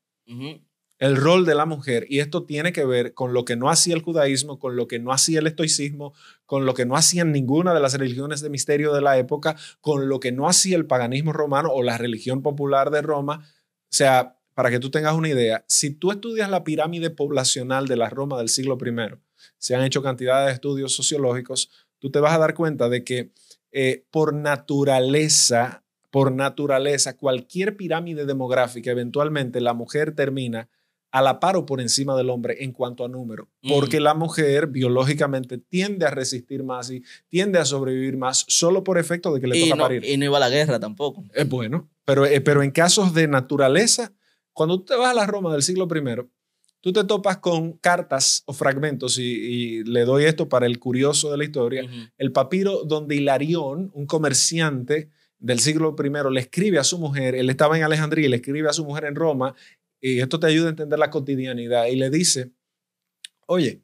el rol de la mujer y esto tiene que ver con lo que no hacía el judaísmo, con lo que no hacía el estoicismo, con lo que no hacían ninguna de las religiones de misterio de la época, con lo que no hacía el paganismo romano o la religión popular de Roma. O sea, para que tú tengas una idea, si tú estudias la pirámide poblacional de la Roma del siglo I, se han hecho cantidad de estudios sociológicos, tú te vas a dar cuenta de que eh, por naturaleza, por naturaleza, cualquier pirámide demográfica, eventualmente la mujer termina a la par o por encima del hombre en cuanto a número, mm. porque la mujer biológicamente tiende a resistir más y tiende a sobrevivir más solo por efecto de que le toca parir. Y no iba la guerra tampoco. Es eh, bueno, pero, eh, pero en casos de naturaleza, cuando tú te vas a la Roma del siglo I, tú te topas con cartas o fragmentos, y, le doy esto para el curioso de la historia, el papiro donde Hilarión, un comerciante del siglo I, le escribe a su mujer, él estaba en Alejandría, le escribe a su mujer en Roma, y esto te ayuda a entender la cotidianidad, y le dice, oye,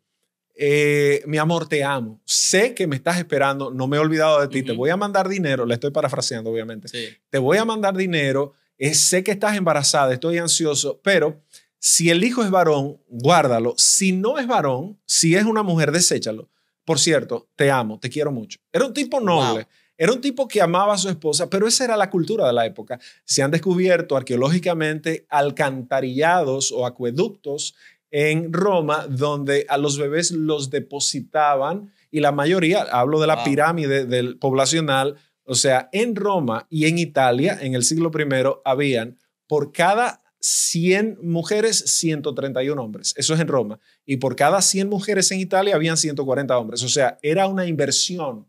eh, mi amor, te amo, sé que me estás esperando, no me he olvidado de ti, te voy a mandar dinero, le estoy parafraseando obviamente, te voy a mandar dinero, eh, sé que estás embarazada, estoy ansioso, pero si el hijo es varón, guárdalo. Si no es varón, si es una mujer, deséchalo. Por cierto, te amo, te quiero mucho. Era un tipo noble. Era un tipo que amaba a su esposa, pero esa era la cultura de la época. Se han descubierto arqueológicamente alcantarillados o acueductos en Roma donde a los bebés los depositaban y la mayoría, hablo de la pirámide del poblacional, o sea, en Roma y en Italia en el siglo I habían por cada 100 mujeres, 131 hombres. Eso es en Roma. Y por cada 100 mujeres en Italia habían 140 hombres. O sea, era una inversión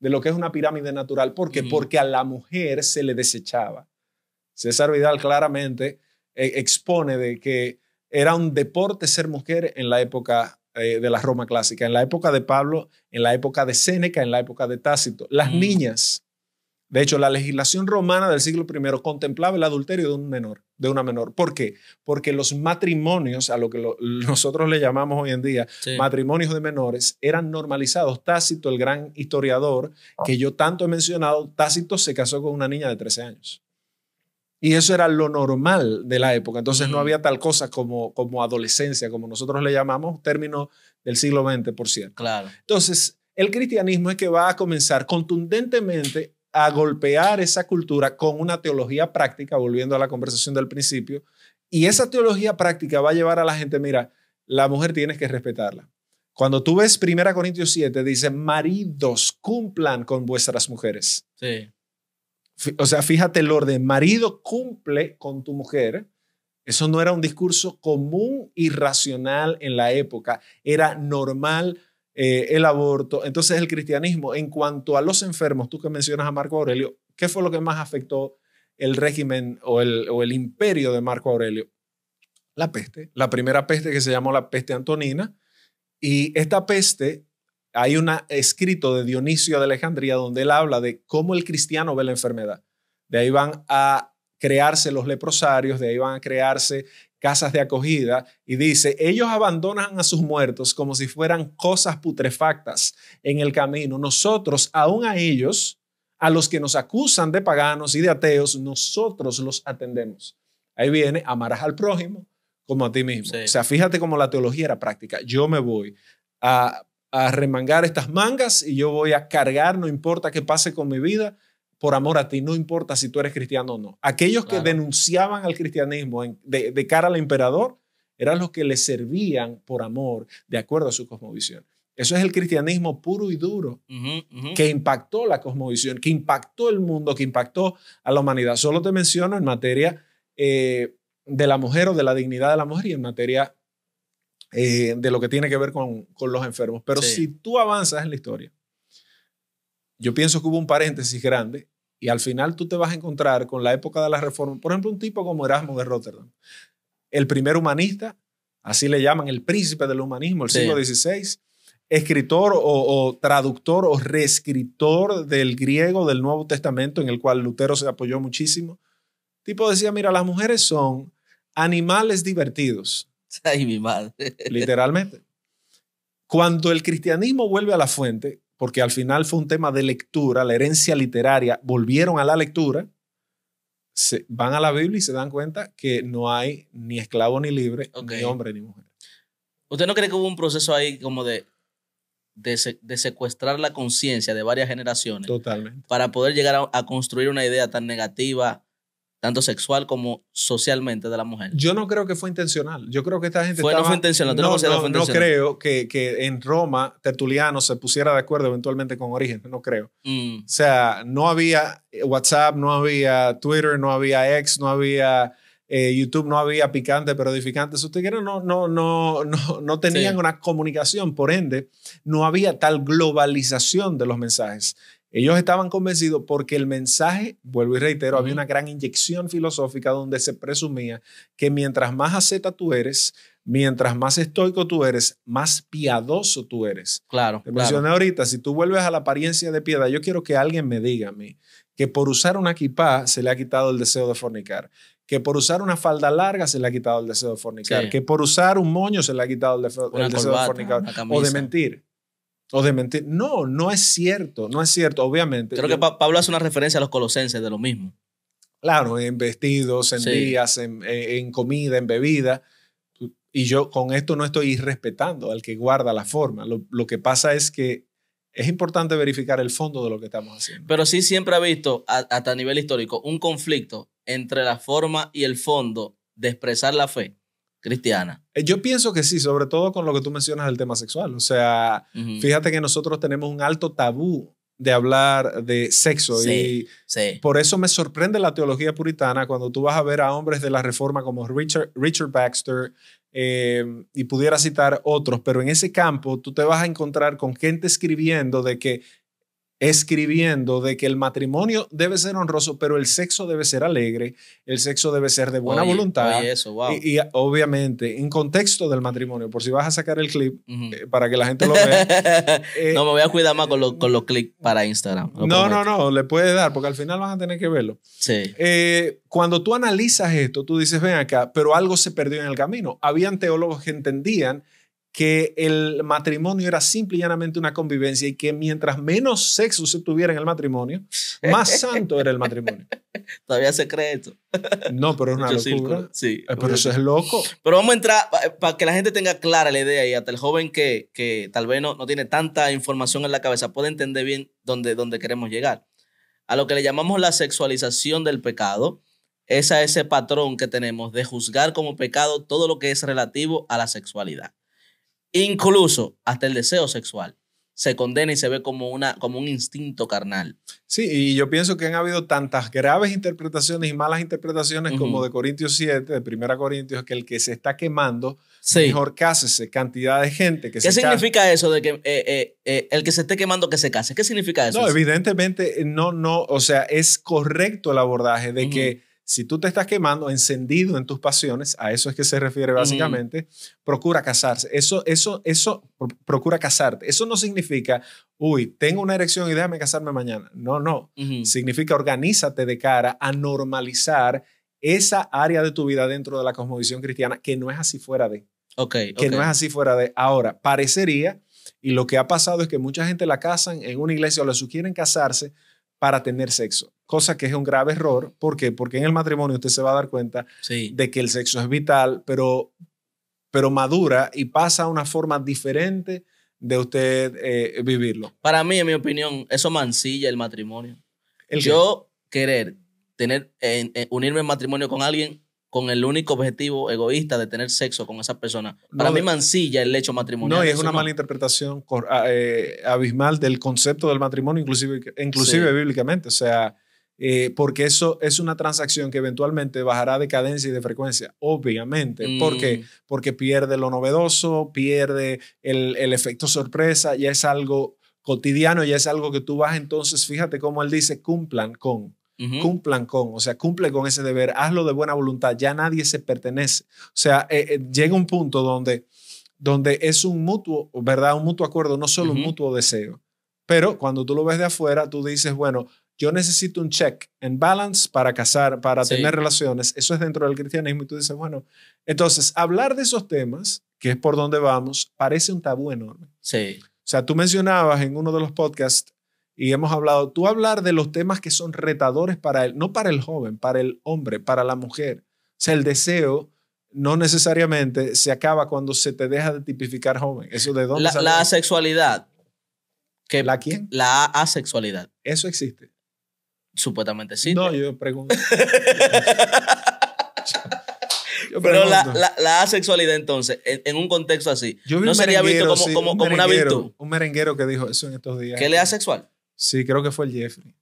de lo que es una pirámide natural. ¿Por qué? Porque a la mujer se le desechaba. César Vidal claramente eh, expone de que era un deporte ser mujer en la época eh, de la Roma clásica, en la época de Pablo, en la época de Séneca, en la época de Tácito. Las niñas de hecho, la legislación romana del siglo I contemplaba el adulterio de un menor, de una menor. ¿Por qué? Porque los matrimonios, a lo que nosotros le llamamos hoy en día matrimonios de menores, eran normalizados. Tácito, el gran historiador que yo tanto he mencionado, Tácito se casó con una niña de 13 años. Y eso era lo normal de la época. Entonces no había tal cosa como, como adolescencia, como nosotros le llamamos, término del siglo XX, por cierto. Claro. Entonces, el cristianismo es que va a comenzar contundentemente a golpear esa cultura con una teología práctica, volviendo a la conversación del principio, y esa teología práctica va a llevar a la gente, mira, la mujer tienes que respetarla. Cuando tú ves 1 Corintios 7, dice, maridos, cumplan con vuestras mujeres. Sí. O sea, fíjate el orden, marido cumple con tu mujer. Eso no era un discurso común y racional en la época, era normal, eh, el aborto. Entonces el cristianismo, en cuanto a los enfermos, tú que mencionas a Marco Aurelio, ¿qué fue lo que más afectó el régimen o el, o el imperio de Marco Aurelio? La peste, la primera peste que se llamó la peste antonina. Y esta peste, hay un escrito de Dionisio de Alejandría donde él habla de cómo el cristiano ve la enfermedad. De ahí van a crearse los leprosarios, de ahí van a crearse casas de acogida y dice, ellos abandonan a sus muertos como si fueran cosas putrefactas en el camino. Nosotros, aún a ellos, a los que nos acusan de paganos y de ateos, nosotros los atendemos. Ahí viene, amarás al prójimo como a ti mismo. O sea, fíjate cómo la teología era práctica. Yo me voy a, a remangar estas mangas y yo voy a cargar, no importa qué pase con mi vida, por amor a ti, no importa si tú eres cristiano o no. Aquellos que denunciaban al cristianismo de, cara al emperador eran los que le servían por amor, de acuerdo a su cosmovisión. Eso es el cristianismo puro y duro, que impactó la cosmovisión, que impactó el mundo, que impactó a la humanidad. Solo te menciono en materia eh, de la mujer o de la dignidad de la mujer y en materia eh, de lo que tiene que ver con, los enfermos. Pero si tú avanzas en la historia, yo pienso que hubo un paréntesis grande y al final tú te vas a encontrar con la época de la reforma. Por ejemplo, un tipo como Erasmo de Rotterdam, el primer humanista, así le llaman el príncipe del humanismo, el siglo XVI, escritor o, traductor o reescritor del griego del Nuevo Testamento, en el cual Lutero se apoyó muchísimo. tipo decía, mira, las mujeres son animales divertidos. Ay, mi madre. Literalmente. Cuando el cristianismo vuelve a la fuente, porque al final fue un tema de lectura, la herencia literaria, volvieron a la lectura, se, van a la Biblia y se dan cuenta que no hay ni esclavo ni libre, ni hombre ni mujer. ¿Usted no cree que hubo un proceso ahí como de, de, secuestrar la conciencia de varias generaciones? Para poder llegar a, construir una idea tan negativa tanto sexual como socialmente de la mujer. Yo no creo que fue intencional. Yo creo que esta gente no fue intencional. No, no, no creo que, en Roma Tertuliano se pusiera de acuerdo eventualmente con Origen. No creo. Mm. O sea, no había eh, WhatsApp, no había Twitter, no había X, no había eh, YouTube, no había picante, pero edificante. usted no, no, no, no, no tenían una comunicación. Por ende, no había tal globalización de los mensajes. Ellos estaban convencidos porque el mensaje, vuelvo y reitero, había una gran inyección filosófica donde se presumía que mientras más aceta tú eres, mientras más estoico tú eres, más piadoso tú eres. Claro. mencioné ahorita, si tú vuelves a la apariencia de piedad, yo quiero que alguien me diga a mí que por usar una equipa se le ha quitado el deseo de fornicar, que por usar una falda larga se le ha quitado el deseo de fornicar, que por usar un moño se le ha quitado el deseo de fornicar o de mentir. Obviamente, no, no es cierto, no es cierto, obviamente. Creo que Pablo hace una referencia a los colosenses de lo mismo. Claro, en vestidos, en días, en, comida, en bebida. Y yo con esto no estoy irrespetando al que guarda la forma. Lo, que pasa es que es importante verificar el fondo de lo que estamos haciendo. Pero sí siempre ha visto, hasta nivel histórico, un conflicto entre la forma y el fondo de expresar la fe cristiana. Eh, yo pienso que sí, sobre todo con lo que tú mencionas del tema sexual. O sea, fíjate que nosotros tenemos un alto tabú de hablar de sexo y por eso me sorprende la teología puritana cuando tú vas a ver a hombres de la reforma como Richard, Baxter eh, y pudiera citar otros, pero en ese campo tú te vas a encontrar con gente escribiendo de que escribiendo de que el matrimonio debe ser honroso, pero el sexo debe ser alegre, el sexo debe ser de buena voluntad. y, obviamente, en contexto del matrimonio, por si vas a sacar el clip eh, para que la gente lo vea. Eh, no, me voy a cuidar más con, con los clips para Instagram. No, no, no, le puedes dar, porque al final vas a tener que verlo. Sí. Eh, cuando tú analizas esto, tú dices, ven acá, pero algo se perdió en el camino. Habían teólogos que entendían que el matrimonio era simple y llanamente una convivencia y que mientras menos sexo se tuviera en el matrimonio, más santo era el matrimonio. Todavía se cree esto. No, pero es una locura. Sí. Eh, pero eso es loco. Pero vamos a entrar, para eh, que la gente tenga clara la idea y hasta el joven que, que tal vez no, no tiene tanta información en la cabeza puede entender bien dónde, dónde queremos llegar. A lo que le llamamos la sexualización del pecado es a ese patrón que tenemos de juzgar como pecado todo lo que es relativo a la sexualidad incluso hasta el deseo sexual, se condena y se ve como, una, como un instinto carnal. Sí, y yo pienso que han habido tantas graves interpretaciones y malas interpretaciones como de Corintios 7, de Primera Corintios, que el que se está quemando, mejor cásese, cantidad de gente que ¿Qué significa eso de que eh, eh, eh, el que se esté quemando que se case? ¿Qué significa eso? No, evidentemente no, no, o sea, es correcto el abordaje de que si tú te estás quemando, encendido en tus pasiones, a eso es que se refiere básicamente, procura casarse. Eso, eso, eso, procura casarte. Eso no significa, uy, tengo una erección y déjame casarme mañana. No, no. Significa organízate de cara a normalizar esa área de tu vida dentro de la cosmovisión cristiana que no es así fuera de. Ok. que no es así fuera de. Ahora, parecería, y lo que ha pasado es que mucha gente la casan en una iglesia o la sugieren casarse para tener sexo, cosa que es un grave error. ¿Por qué? Porque en el matrimonio usted se va a dar cuenta de que el sexo es vital, pero, pero madura y pasa a una forma diferente de usted eh, vivirlo. Para mí, en mi opinión, eso mancilla el matrimonio. Yo querer tener, unirme en matrimonio con alguien con el único objetivo egoísta de tener sexo con esa persona. Para mí mancilla el hecho matrimonial. No, y es una mala interpretación eh, abismal del concepto del matrimonio, inclusive, inclusive bíblicamente. O sea, eh, porque eso es una transacción que eventualmente bajará de cadencia y de frecuencia, obviamente. ¿Por qué? Mm. Porque pierde lo novedoso, pierde el, el efecto sorpresa, ya es algo cotidiano, ya es algo que tú vas entonces, fíjate cómo él dice, cumplan con. Cumplan con, o sea, cumple con ese deber, hazlo de buena voluntad, ya nadie se pertenece. O sea, eh, eh, llega un punto donde, donde es un mutuo, ¿verdad? Un mutuo acuerdo, no solo un mutuo deseo. Pero cuando tú lo ves de afuera, tú dices, bueno, yo necesito un check and balance para casar, para tener relaciones. Eso es dentro del cristianismo y tú dices, bueno, entonces hablar de esos temas, que es por donde vamos, parece un tabú enorme. Sí. O sea, tú mencionabas en uno de los podcasts y hemos hablado, tú hablar de los temas que son retadores para él, no para el joven, para el hombre, para la mujer. O sea, el deseo no necesariamente se acaba cuando se te deja de tipificar joven. Eso de dónde La, la asexualidad. ¿La quién? La asexualidad. ¿Eso existe? Supuestamente sí. No, yo pregunto. Pero la, asexualidad entonces, en, un contexto así, yo no sería visto como, un una virtud. Un merenguero que dijo eso en estos días. ¿Qué le es asexual? Sí, creo que fue el Jeffrey.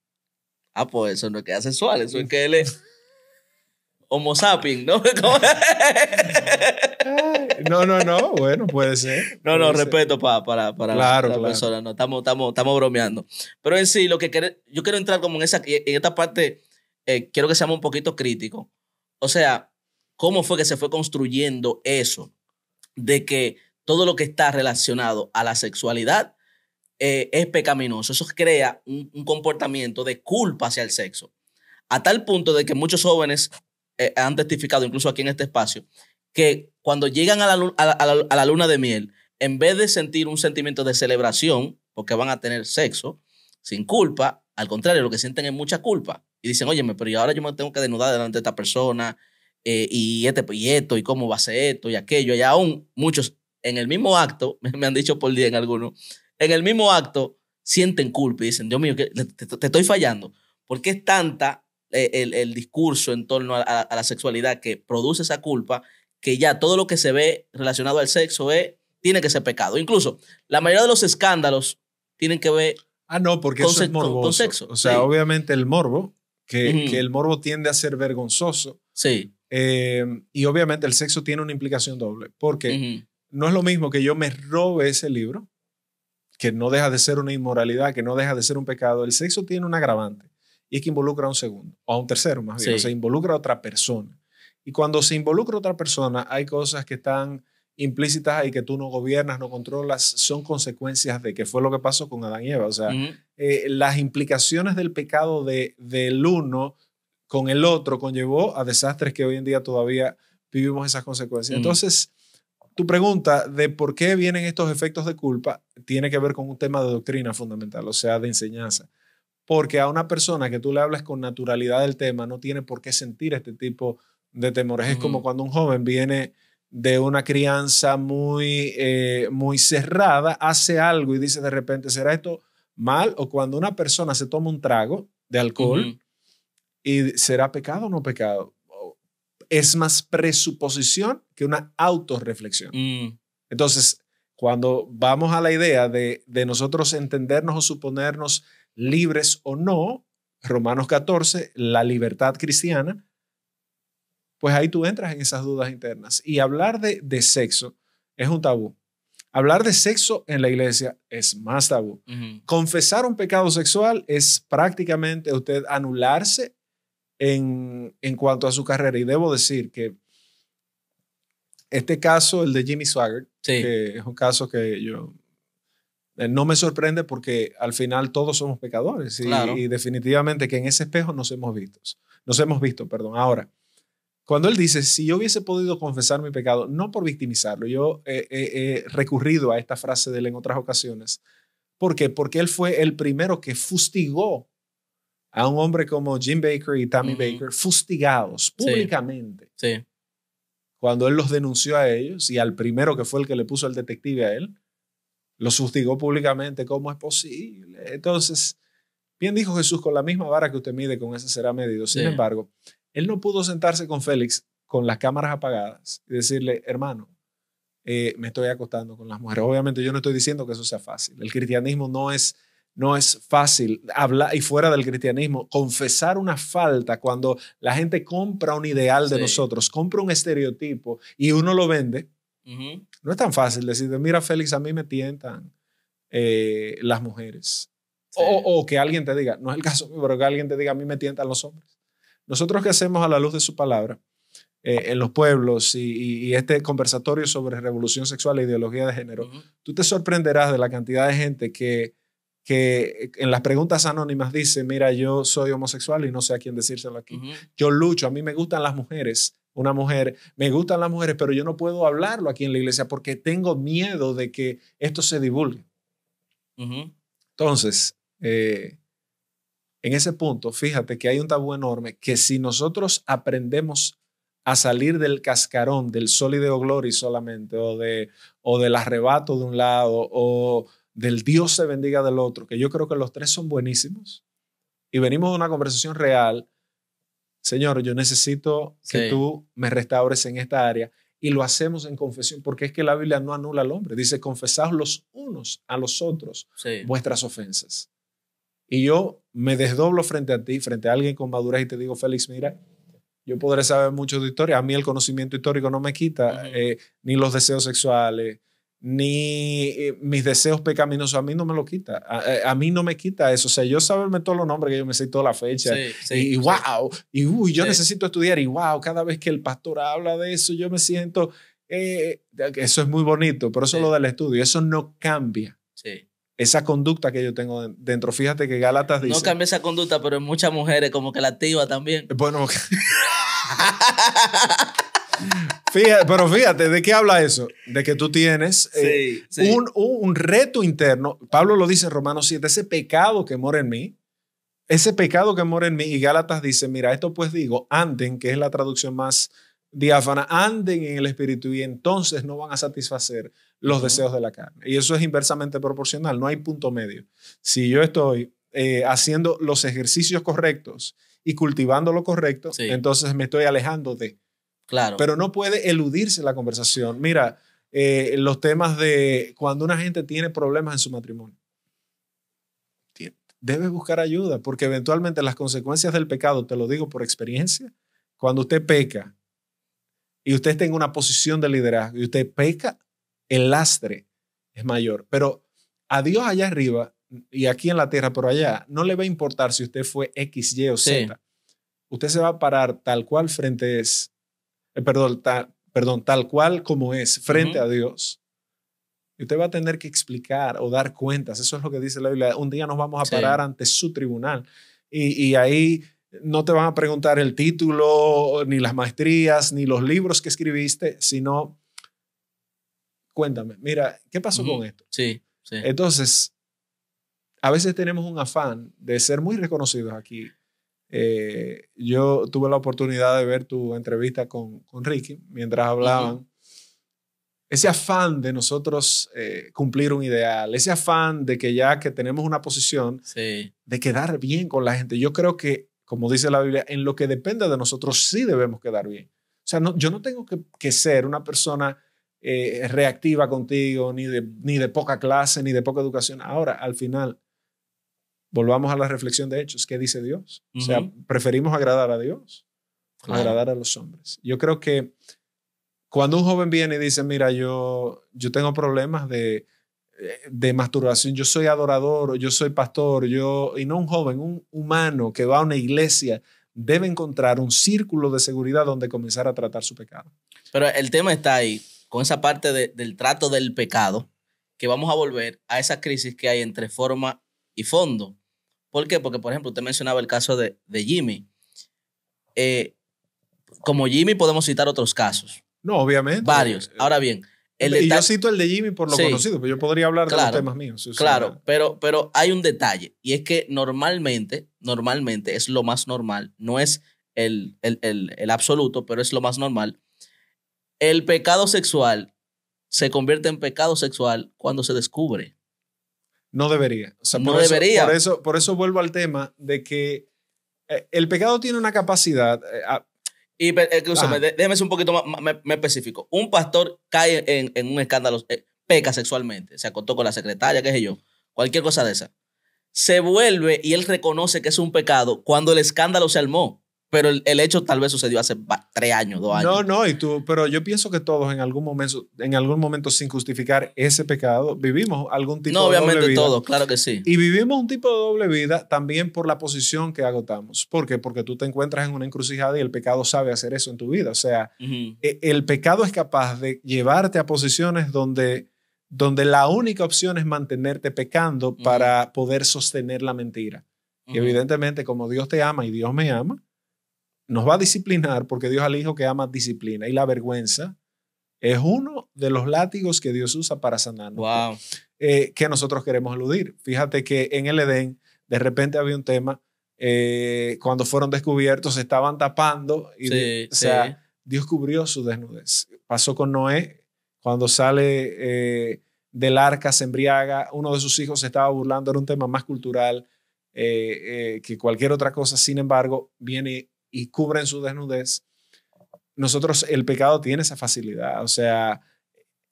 Ah, pues eso no es que es sexual, eso es que él es homo sapiens, ¿no? no, no, no, bueno, puede ser. No, no, respeto para, la, persona, no, estamos, estamos, estamos bromeando. Pero en sí, lo que yo quiero entrar como en, esa, en esta parte, eh, quiero que seamos un poquito críticos. O sea, ¿cómo fue que se fue construyendo eso de que todo lo que está relacionado a la sexualidad eh, es pecaminoso. Eso crea un, comportamiento de culpa hacia el sexo. A tal punto de que muchos jóvenes eh, han testificado, incluso aquí en este espacio, que cuando llegan a la, luna de miel, en vez de sentir un sentimiento de celebración, porque van a tener sexo sin culpa, al contrario, lo que sienten es mucha culpa. Y dicen, oye, pero ahora yo me tengo que desnudar delante de esta persona, eh, y, este, pues, y esto, y cómo va a ser esto, y aquello. Y aún muchos en el mismo acto, me, han dicho por día en algunos, en el mismo acto sienten culpa y dicen, Dios mío, que te, estoy fallando. Porque es tanta eh, el, discurso en torno a, la sexualidad que produce esa culpa que ya todo lo que se ve relacionado al sexo eh, tiene que ser pecado. Incluso la mayoría de los escándalos tienen que ver ah, no, porque con, eso es morboso. sexo. O sea, obviamente el morbo, que, el morbo tiende a ser vergonzoso. Sí. Eh, y obviamente el sexo tiene una implicación doble, porque no es lo mismo que yo me robe ese libro, que no deja de ser una inmoralidad, que no deja de ser un pecado, el sexo tiene un agravante y es que involucra a un segundo, o a un tercero más bien, o sea, involucra a otra persona. Y cuando se involucra a otra persona, hay cosas que están implícitas y que tú no gobiernas, no controlas, son consecuencias de que fue lo que pasó con Adán y Eva. O sea, eh, las implicaciones del pecado de, del uno con el otro conllevó a desastres que hoy en día todavía vivimos esas consecuencias. Mm. Entonces, tu pregunta de por qué vienen estos efectos de culpa tiene que ver con un tema de doctrina fundamental, o sea, de enseñanza. Porque a una persona que tú le hablas con naturalidad del tema no tiene por qué sentir este tipo de temores. Es como cuando un joven viene de una crianza muy, eh, muy cerrada, hace algo y dice de repente, ¿será esto mal? O cuando una persona se toma un trago de alcohol y será pecado o no pecado es más presuposición que una autorreflexión. Mm. Entonces, cuando vamos a la idea de, nosotros entendernos o suponernos libres o no, Romanos 14, la libertad cristiana, pues ahí tú entras en esas dudas internas. Y hablar de, sexo es un tabú. Hablar de sexo en la iglesia es más tabú. Confesar un pecado sexual es prácticamente usted anularse en, cuanto a su carrera. Y debo decir que este caso, el de Jimmy Swaggart, es un caso que yo eh, no me sorprende porque al final todos somos pecadores y, definitivamente que en ese espejo nos hemos visto. Nos hemos visto, perdón. Ahora, cuando él dice, si yo hubiese podido confesar mi pecado, no por victimizarlo, yo he, he recurrido a esta frase de él en otras ocasiones. ¿Por qué? Porque él fue el primero que fustigó a un hombre como Jim Baker y Tammy Baker fustigados públicamente. Sí. Cuando él los denunció a ellos y al primero que fue el que le puso el detective a él, los fustigó públicamente. ¿Cómo es posible? Entonces, bien dijo Jesús, con la misma vara que usted mide, con esa será medido. Sin embargo, él no pudo sentarse con Félix con las cámaras apagadas y decirle, hermano, eh, me estoy acostando con las mujeres. Obviamente yo no estoy diciendo que eso sea fácil. El cristianismo no es no es fácil hablar y fuera del cristianismo, confesar una falta cuando la gente compra un ideal de nosotros, compra un estereotipo y uno lo vende. No es tan fácil decir, mira Félix, a mí me tientan eh, las mujeres. O, que alguien te diga, no es el caso, pero que alguien te diga, a mí me tientan los hombres. Nosotros ¿qué hacemos a la luz de su palabra eh, en los pueblos y, este conversatorio sobre revolución sexual e ideología de género, tú te sorprenderás de la cantidad de gente que que eh, en las preguntas anónimas dice, mira, yo soy homosexual y no sé a quién decírselo aquí. Yo lucho, a mí me gustan las mujeres, una mujer, me gustan las mujeres, pero yo no puedo hablarlo aquí en la iglesia porque tengo miedo de que esto se divulgue. Entonces, eh, en ese punto, fíjate que hay un tabú enorme que si nosotros aprendemos a salir del cascarón, del solideo glory solamente, o, de, o del arrebato de un lado, o del Dios se bendiga del otro, que yo creo que los tres son buenísimos, y venimos a una conversación real, Señor, yo necesito que tú me restaures en esta área, y lo hacemos en confesión, porque es que la Biblia no anula al hombre, dice, confesad los unos a los otros vuestras ofensas. Y yo me desdoblo frente a ti, frente a alguien con madurez, y te digo, Félix, mira, yo podré saber mucho de historia. A mí el conocimiento histórico no me quita, eh, ni los deseos sexuales, ni eh, mis deseos pecaminosos, a mí no me lo quita, eh, a, mí no me quita eso, o sea, yo saberme todos los nombres, que yo me sé toda la fecha, y, wow, y uy, yo necesito estudiar, y wow, cada vez que el pastor habla de eso, yo me siento, eh, eso es muy bonito, pero eso es lo del estudio, eso no cambia. esa conducta que yo tengo dentro. Fíjate que Gálatas dice. No cambia esa conducta, pero en muchas mujeres como que la activa también. Bueno. pero fíjate, ¿de qué habla eso? De que tú tienes eh, Un, reto interno. Pablo lo dice en Romanos 7, ese pecado que mora en mí, ese pecado que mora en mí. Y Gálatas dice, mira, esto pues digo, anden, que es la traducción más diáfana, anden en el espíritu y entonces no van a satisfacer los deseos de la carne. Y eso es inversamente proporcional, no hay punto medio. Si yo estoy eh, haciendo los ejercicios correctos y cultivando lo correcto, entonces me estoy alejando de Claro. Pero no puede eludirse la conversación. Mira, eh, los temas de cuando una gente tiene problemas en su matrimonio. debe buscar ayuda porque eventualmente las consecuencias del pecado, te lo digo por experiencia, cuando usted peca y usted está en una posición de liderazgo y usted peca, el lastre es mayor. Pero a Dios allá arriba y aquí en la tierra, pero allá, no le va a importar si usted fue X, Y o Z. Usted se va a parar tal cual frente es eh, perdón, perdón, tal cual como es frente a Dios, y usted va a tener que explicar o dar cuentas. Eso es lo que dice la Biblia. Un día nos vamos a parar ante su tribunal y, y ahí no te van a preguntar el título, ni las maestrías, ni los libros que escribiste, sino cuéntame, mira, ¿qué pasó con esto? Sí, sí. Entonces, a veces tenemos un afán de ser muy reconocidos aquí eh, yo tuve la oportunidad de ver tu entrevista con, Ricky mientras hablaban. Ese afán de nosotros eh, cumplir un ideal, ese afán de que ya que tenemos una posición, de quedar bien con la gente. Yo creo que, como dice la Biblia, en lo que depende de nosotros sí debemos quedar bien. O sea, no, yo no tengo que, ser una persona eh, reactiva contigo, ni de poca clase, ni de poca educación. Ahora, al final, volvamos a la reflexión de hechos. ¿Qué dice Dios? O sea, preferimos agradar a Dios, agradar a los hombres. Yo creo que cuando un joven viene y dice, mira, yo, yo tengo problemas de, de masturbación, yo soy adorador, yo soy pastor, yo, y no un joven, un humano que va a una iglesia, debe encontrar un círculo de seguridad donde comenzar a tratar su pecado. Pero el tema está ahí, con esa parte del trato del pecado, que vamos a volver a esa crisis que hay entre forma y fondo. ¿Por qué? Porque, por ejemplo, usted mencionaba el caso de, Jimmy. Eh, como Jimmy podemos citar otros casos. No, obviamente. Varios. Eh, Ahora bien, el y yo cito el de Jimmy por lo conocido, pero pues yo podría hablar de los temas míos. claro, pero, pero hay un detalle y es que normalmente, normalmente es lo más normal, no es el, el absoluto, pero es lo más normal. El pecado sexual se convierte en pecado sexual cuando se descubre. No debería. por debería. Eso, por, eso, vuelvo al tema de que eh, el pecado tiene una capacidad. Eh, y déjeme ser un poquito más, específico. Un pastor cae en, un escándalo, eh, peca sexualmente, se acostó con la secretaria, qué sé yo, cualquier cosa de esa. Se vuelve y él reconoce que es un pecado cuando el escándalo se armó pero el, hecho tal vez sucedió hace tres años, dos años. No, no, y tú, pero yo pienso que todos en algún momento, en algún momento sin justificar ese pecado, vivimos algún tipo de doble vida. No, obviamente todos, claro que sí. Y vivimos un tipo de doble vida también por la posición que agotamos. ¿Por qué? Porque tú te encuentras en una encrucijada y el pecado sabe hacer eso en tu vida. O sea, e, el pecado es capaz de llevarte a posiciones donde donde la única opción es mantenerte pecando para poder sostener la mentira. Y evidentemente, como Dios te ama y Dios me ama, nos va a disciplinar porque Dios al Hijo que ama disciplina. Y la vergüenza es uno de los látigos que Dios usa para sanarnos, wow. Eh, que nosotros queremos eludir. Fíjate que en el Edén de repente había un tema, eh, cuando fueron descubiertos se estaban tapando y Dios cubrió su desnudez. Pasó con Noé, cuando sale eh, del arca, se embriaga, uno de sus hijos se estaba burlando, era un tema más cultural. que cualquier otra cosa, sin embargo, viene y cubren su desnudez, nosotros, el pecado tiene esa facilidad, o sea,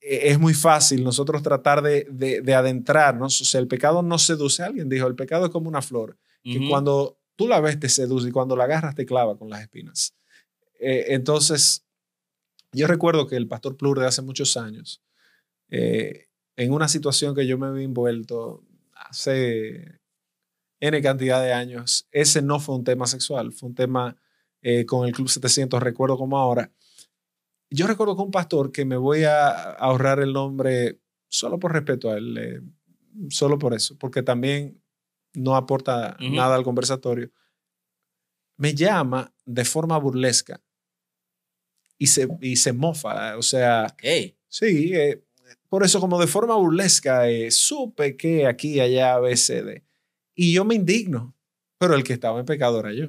e, es muy fácil nosotros tratar de, adentrarnos, o sea, el pecado no seduce a alguien, dijo, el pecado es como una flor, que cuando tú la ves te seduce y cuando la agarras te clava con las espinas. E, entonces, yo recuerdo que el pastor Plur de hace muchos años, eh, en una situación que yo me había envuelto hace N cantidad de años, ese no fue un tema sexual, fue un tema eh, con el Club 700, recuerdo como ahora. Yo recuerdo que un pastor, que me voy a ahorrar el nombre solo por respeto a él, eh, solo por eso, porque también no aporta nada al conversatorio, me llama de forma burlesca y se, y se mofa, o sea, sí, eh, por eso como de forma burlesca supe que aquí, allá, ABCD, y yo me indigno, pero el que estaba en pecado era yo.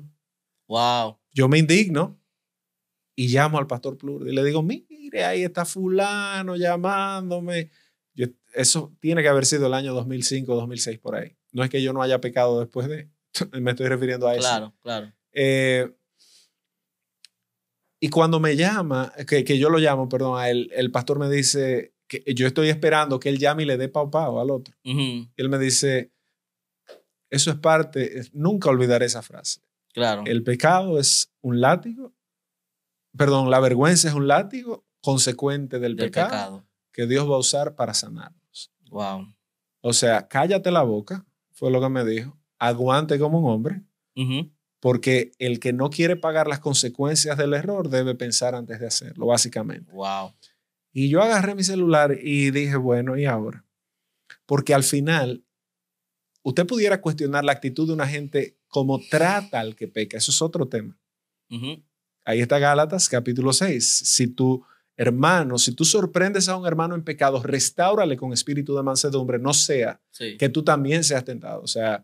Wow. Yo me indigno y llamo al pastor Plur y le digo, mire, ahí está fulano llamándome. eso tiene que haber sido el año 2005, 2006 por ahí. No es que yo no haya pecado después de, me estoy refiriendo a eso. Claro, claro. Eh, y cuando me llama, que, yo lo llamo, perdón, el pastor me dice que yo estoy esperando que él llame y le dé pau pau al otro. él me dice, eso es parte, nunca olvidaré esa frase. Claro. El pecado es un látigo, perdón, la vergüenza es un látigo consecuente del, pecado, que Dios va a usar para sanarnos. O sea, cállate la boca, fue lo que me dijo, aguante como un hombre, porque el que no quiere pagar las consecuencias del error debe pensar antes de hacerlo, básicamente. Wow. Y yo agarré mi celular y dije, bueno, ¿y ahora? Porque al final Usted pudiera cuestionar la actitud de una gente como trata al que peca. Eso es otro tema. Ahí está Gálatas capítulo 6. Si tu hermano, si tú sorprendes a un hermano en pecado, restáurale con espíritu de mansedumbre, no sea que tú también seas tentado. O sea,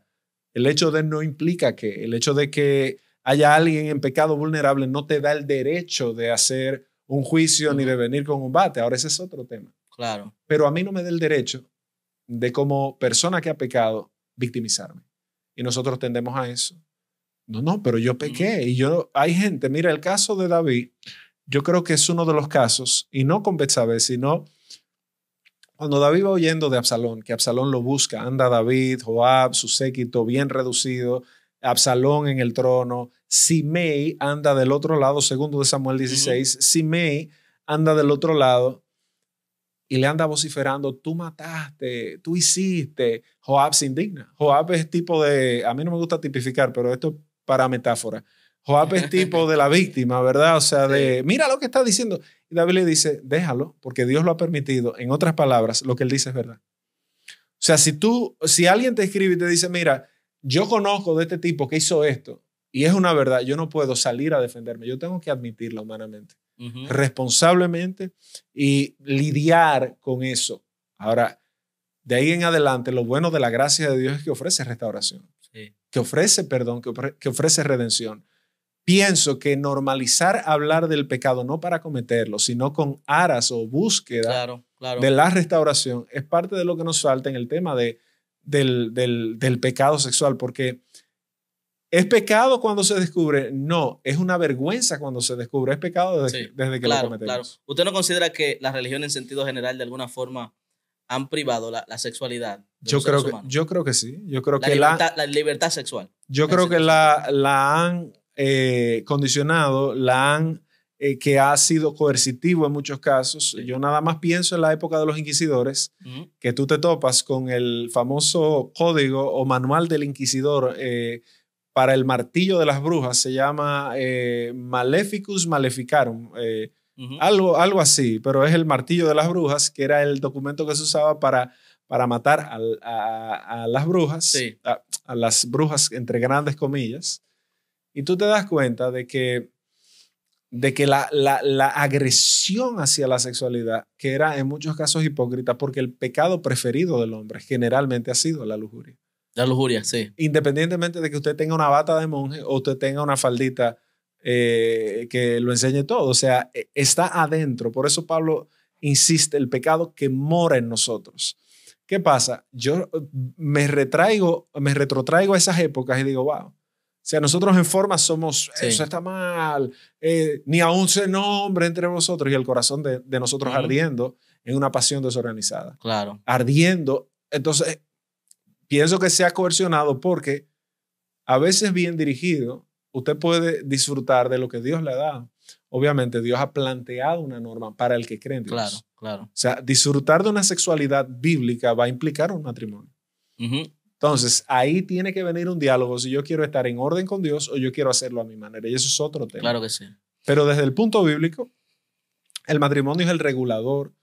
el hecho de no implica que, el hecho de que haya alguien en pecado vulnerable no te da el derecho de hacer un juicio ni de venir con un bate. Ahora ese es otro tema. Claro. Pero a mí no me da el derecho de como persona que ha pecado victimizarme. Y nosotros tendemos a eso. No, no, pero yo pequé y yo hay gente, mira el caso de David, yo creo que es uno de los casos y no con Betsabé, sino cuando David va oyendo de Absalón, que Absalón lo busca, anda David, Joab, su séquito bien reducido, Absalón en el trono, Simei anda del otro lado, segundo de Samuel 16, Simei anda del otro lado y le anda vociferando, tú mataste, tú hiciste. Joab se indigna. Joab es tipo de, a mí no me gusta tipificar, pero esto para metáfora. Joab es tipo de la víctima, ¿verdad? O sea, de, mira lo que está diciendo. Y David le dice, déjalo, porque Dios lo ha permitido. En otras palabras, lo que él dice es verdad. O sea, si tú, si alguien te escribe y te dice, mira, yo conozco de este tipo que hizo esto y es una verdad, yo no puedo salir a defenderme, yo tengo que admitirla humanamente responsablemente y lidiar con eso. Ahora, de ahí en adelante, lo bueno de la gracia de Dios es que ofrece restauración, que ofrece perdón, que, ofrece redención. Pienso que normalizar hablar del pecado no para cometerlo, sino con aras o búsqueda de la restauración es parte de lo que nos falta en el tema de, del pecado sexual, porque ¿Es pecado cuando se descubre? No, es una vergüenza cuando se descubre. Es pecado desde, que, lo cometemos. Claro. ¿Usted no considera que la religión en sentido general de alguna forma han privado la, sexualidad? yo, creo que, yo creo que sí. Yo creo la que la, libertad sexual. Yo creo que la, han eh, condicionado, la han eh, que ha sido coercitivo en muchos casos. Yo nada más pienso en la época de los inquisidores, que tú te topas con el famoso código o manual del inquisidor. Eh, para el martillo de las brujas se llama eh, Maleficus Maleficarum, eh, algo, algo así, pero es el martillo de las brujas, que era el documento que se usaba para, para matar a, las brujas, a, las brujas entre grandes comillas. Y tú te das cuenta de que, de que la, la agresión hacia la sexualidad, que era en muchos casos hipócrita, porque el pecado preferido del hombre generalmente ha sido la lujuria. La lujuria, sí. Independientemente de que usted tenga una bata de monje o usted tenga una faldita eh, que lo enseñe todo. O sea, e, está adentro. Por eso Pablo insiste, el pecado que mora en nosotros. ¿Qué pasa? Yo mm, me retraigo, me retrotraigo a esas épocas y digo, wow. O sea, nosotros en forma somos, eso está mal, eh, ni aún se nombre entre nosotros. y el corazón de, nosotros ardiendo en una pasión desorganizada. Claro. Ardiendo. Entonces, pienso que se ha coercionado porque a veces bien dirigido, usted puede disfrutar de lo que Dios le ha dado. Obviamente, Dios ha planteado una norma para el que cree en Dios. Claro, claro. O sea, disfrutar de una sexualidad bíblica va a implicar un matrimonio. Entonces, ahí tiene que venir un diálogo si yo quiero estar en orden con Dios o yo quiero hacerlo a mi manera. Y eso es otro tema. Claro que sí. Pero desde el punto bíblico, el matrimonio es el regulador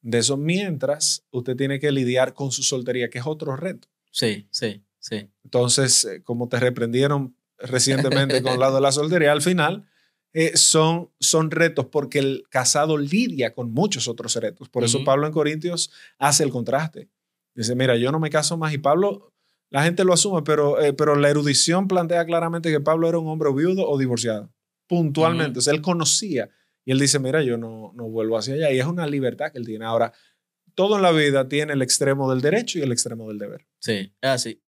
de eso, mientras usted tiene que lidiar con su soltería, que es otro reto. Sí, sí, sí. Entonces, eh, como te reprendieron recientemente con lado de la soltería, al final eh, son, son retos porque el casado lidia con muchos otros retos. Por eso Pablo en Corintios hace el contraste. Dice, mira, yo no me caso más y Pablo, la gente lo asume, pero, eh, pero la erudición plantea claramente que Pablo era un hombre viudo o divorciado, puntualmente. O sea, él conocía y él dice, mira, yo no, no vuelvo hacia allá. Y es una libertad que él tiene. Ahora, todo en la vida tiene el extremo del derecho y el extremo del deber. Sí, así. Ah,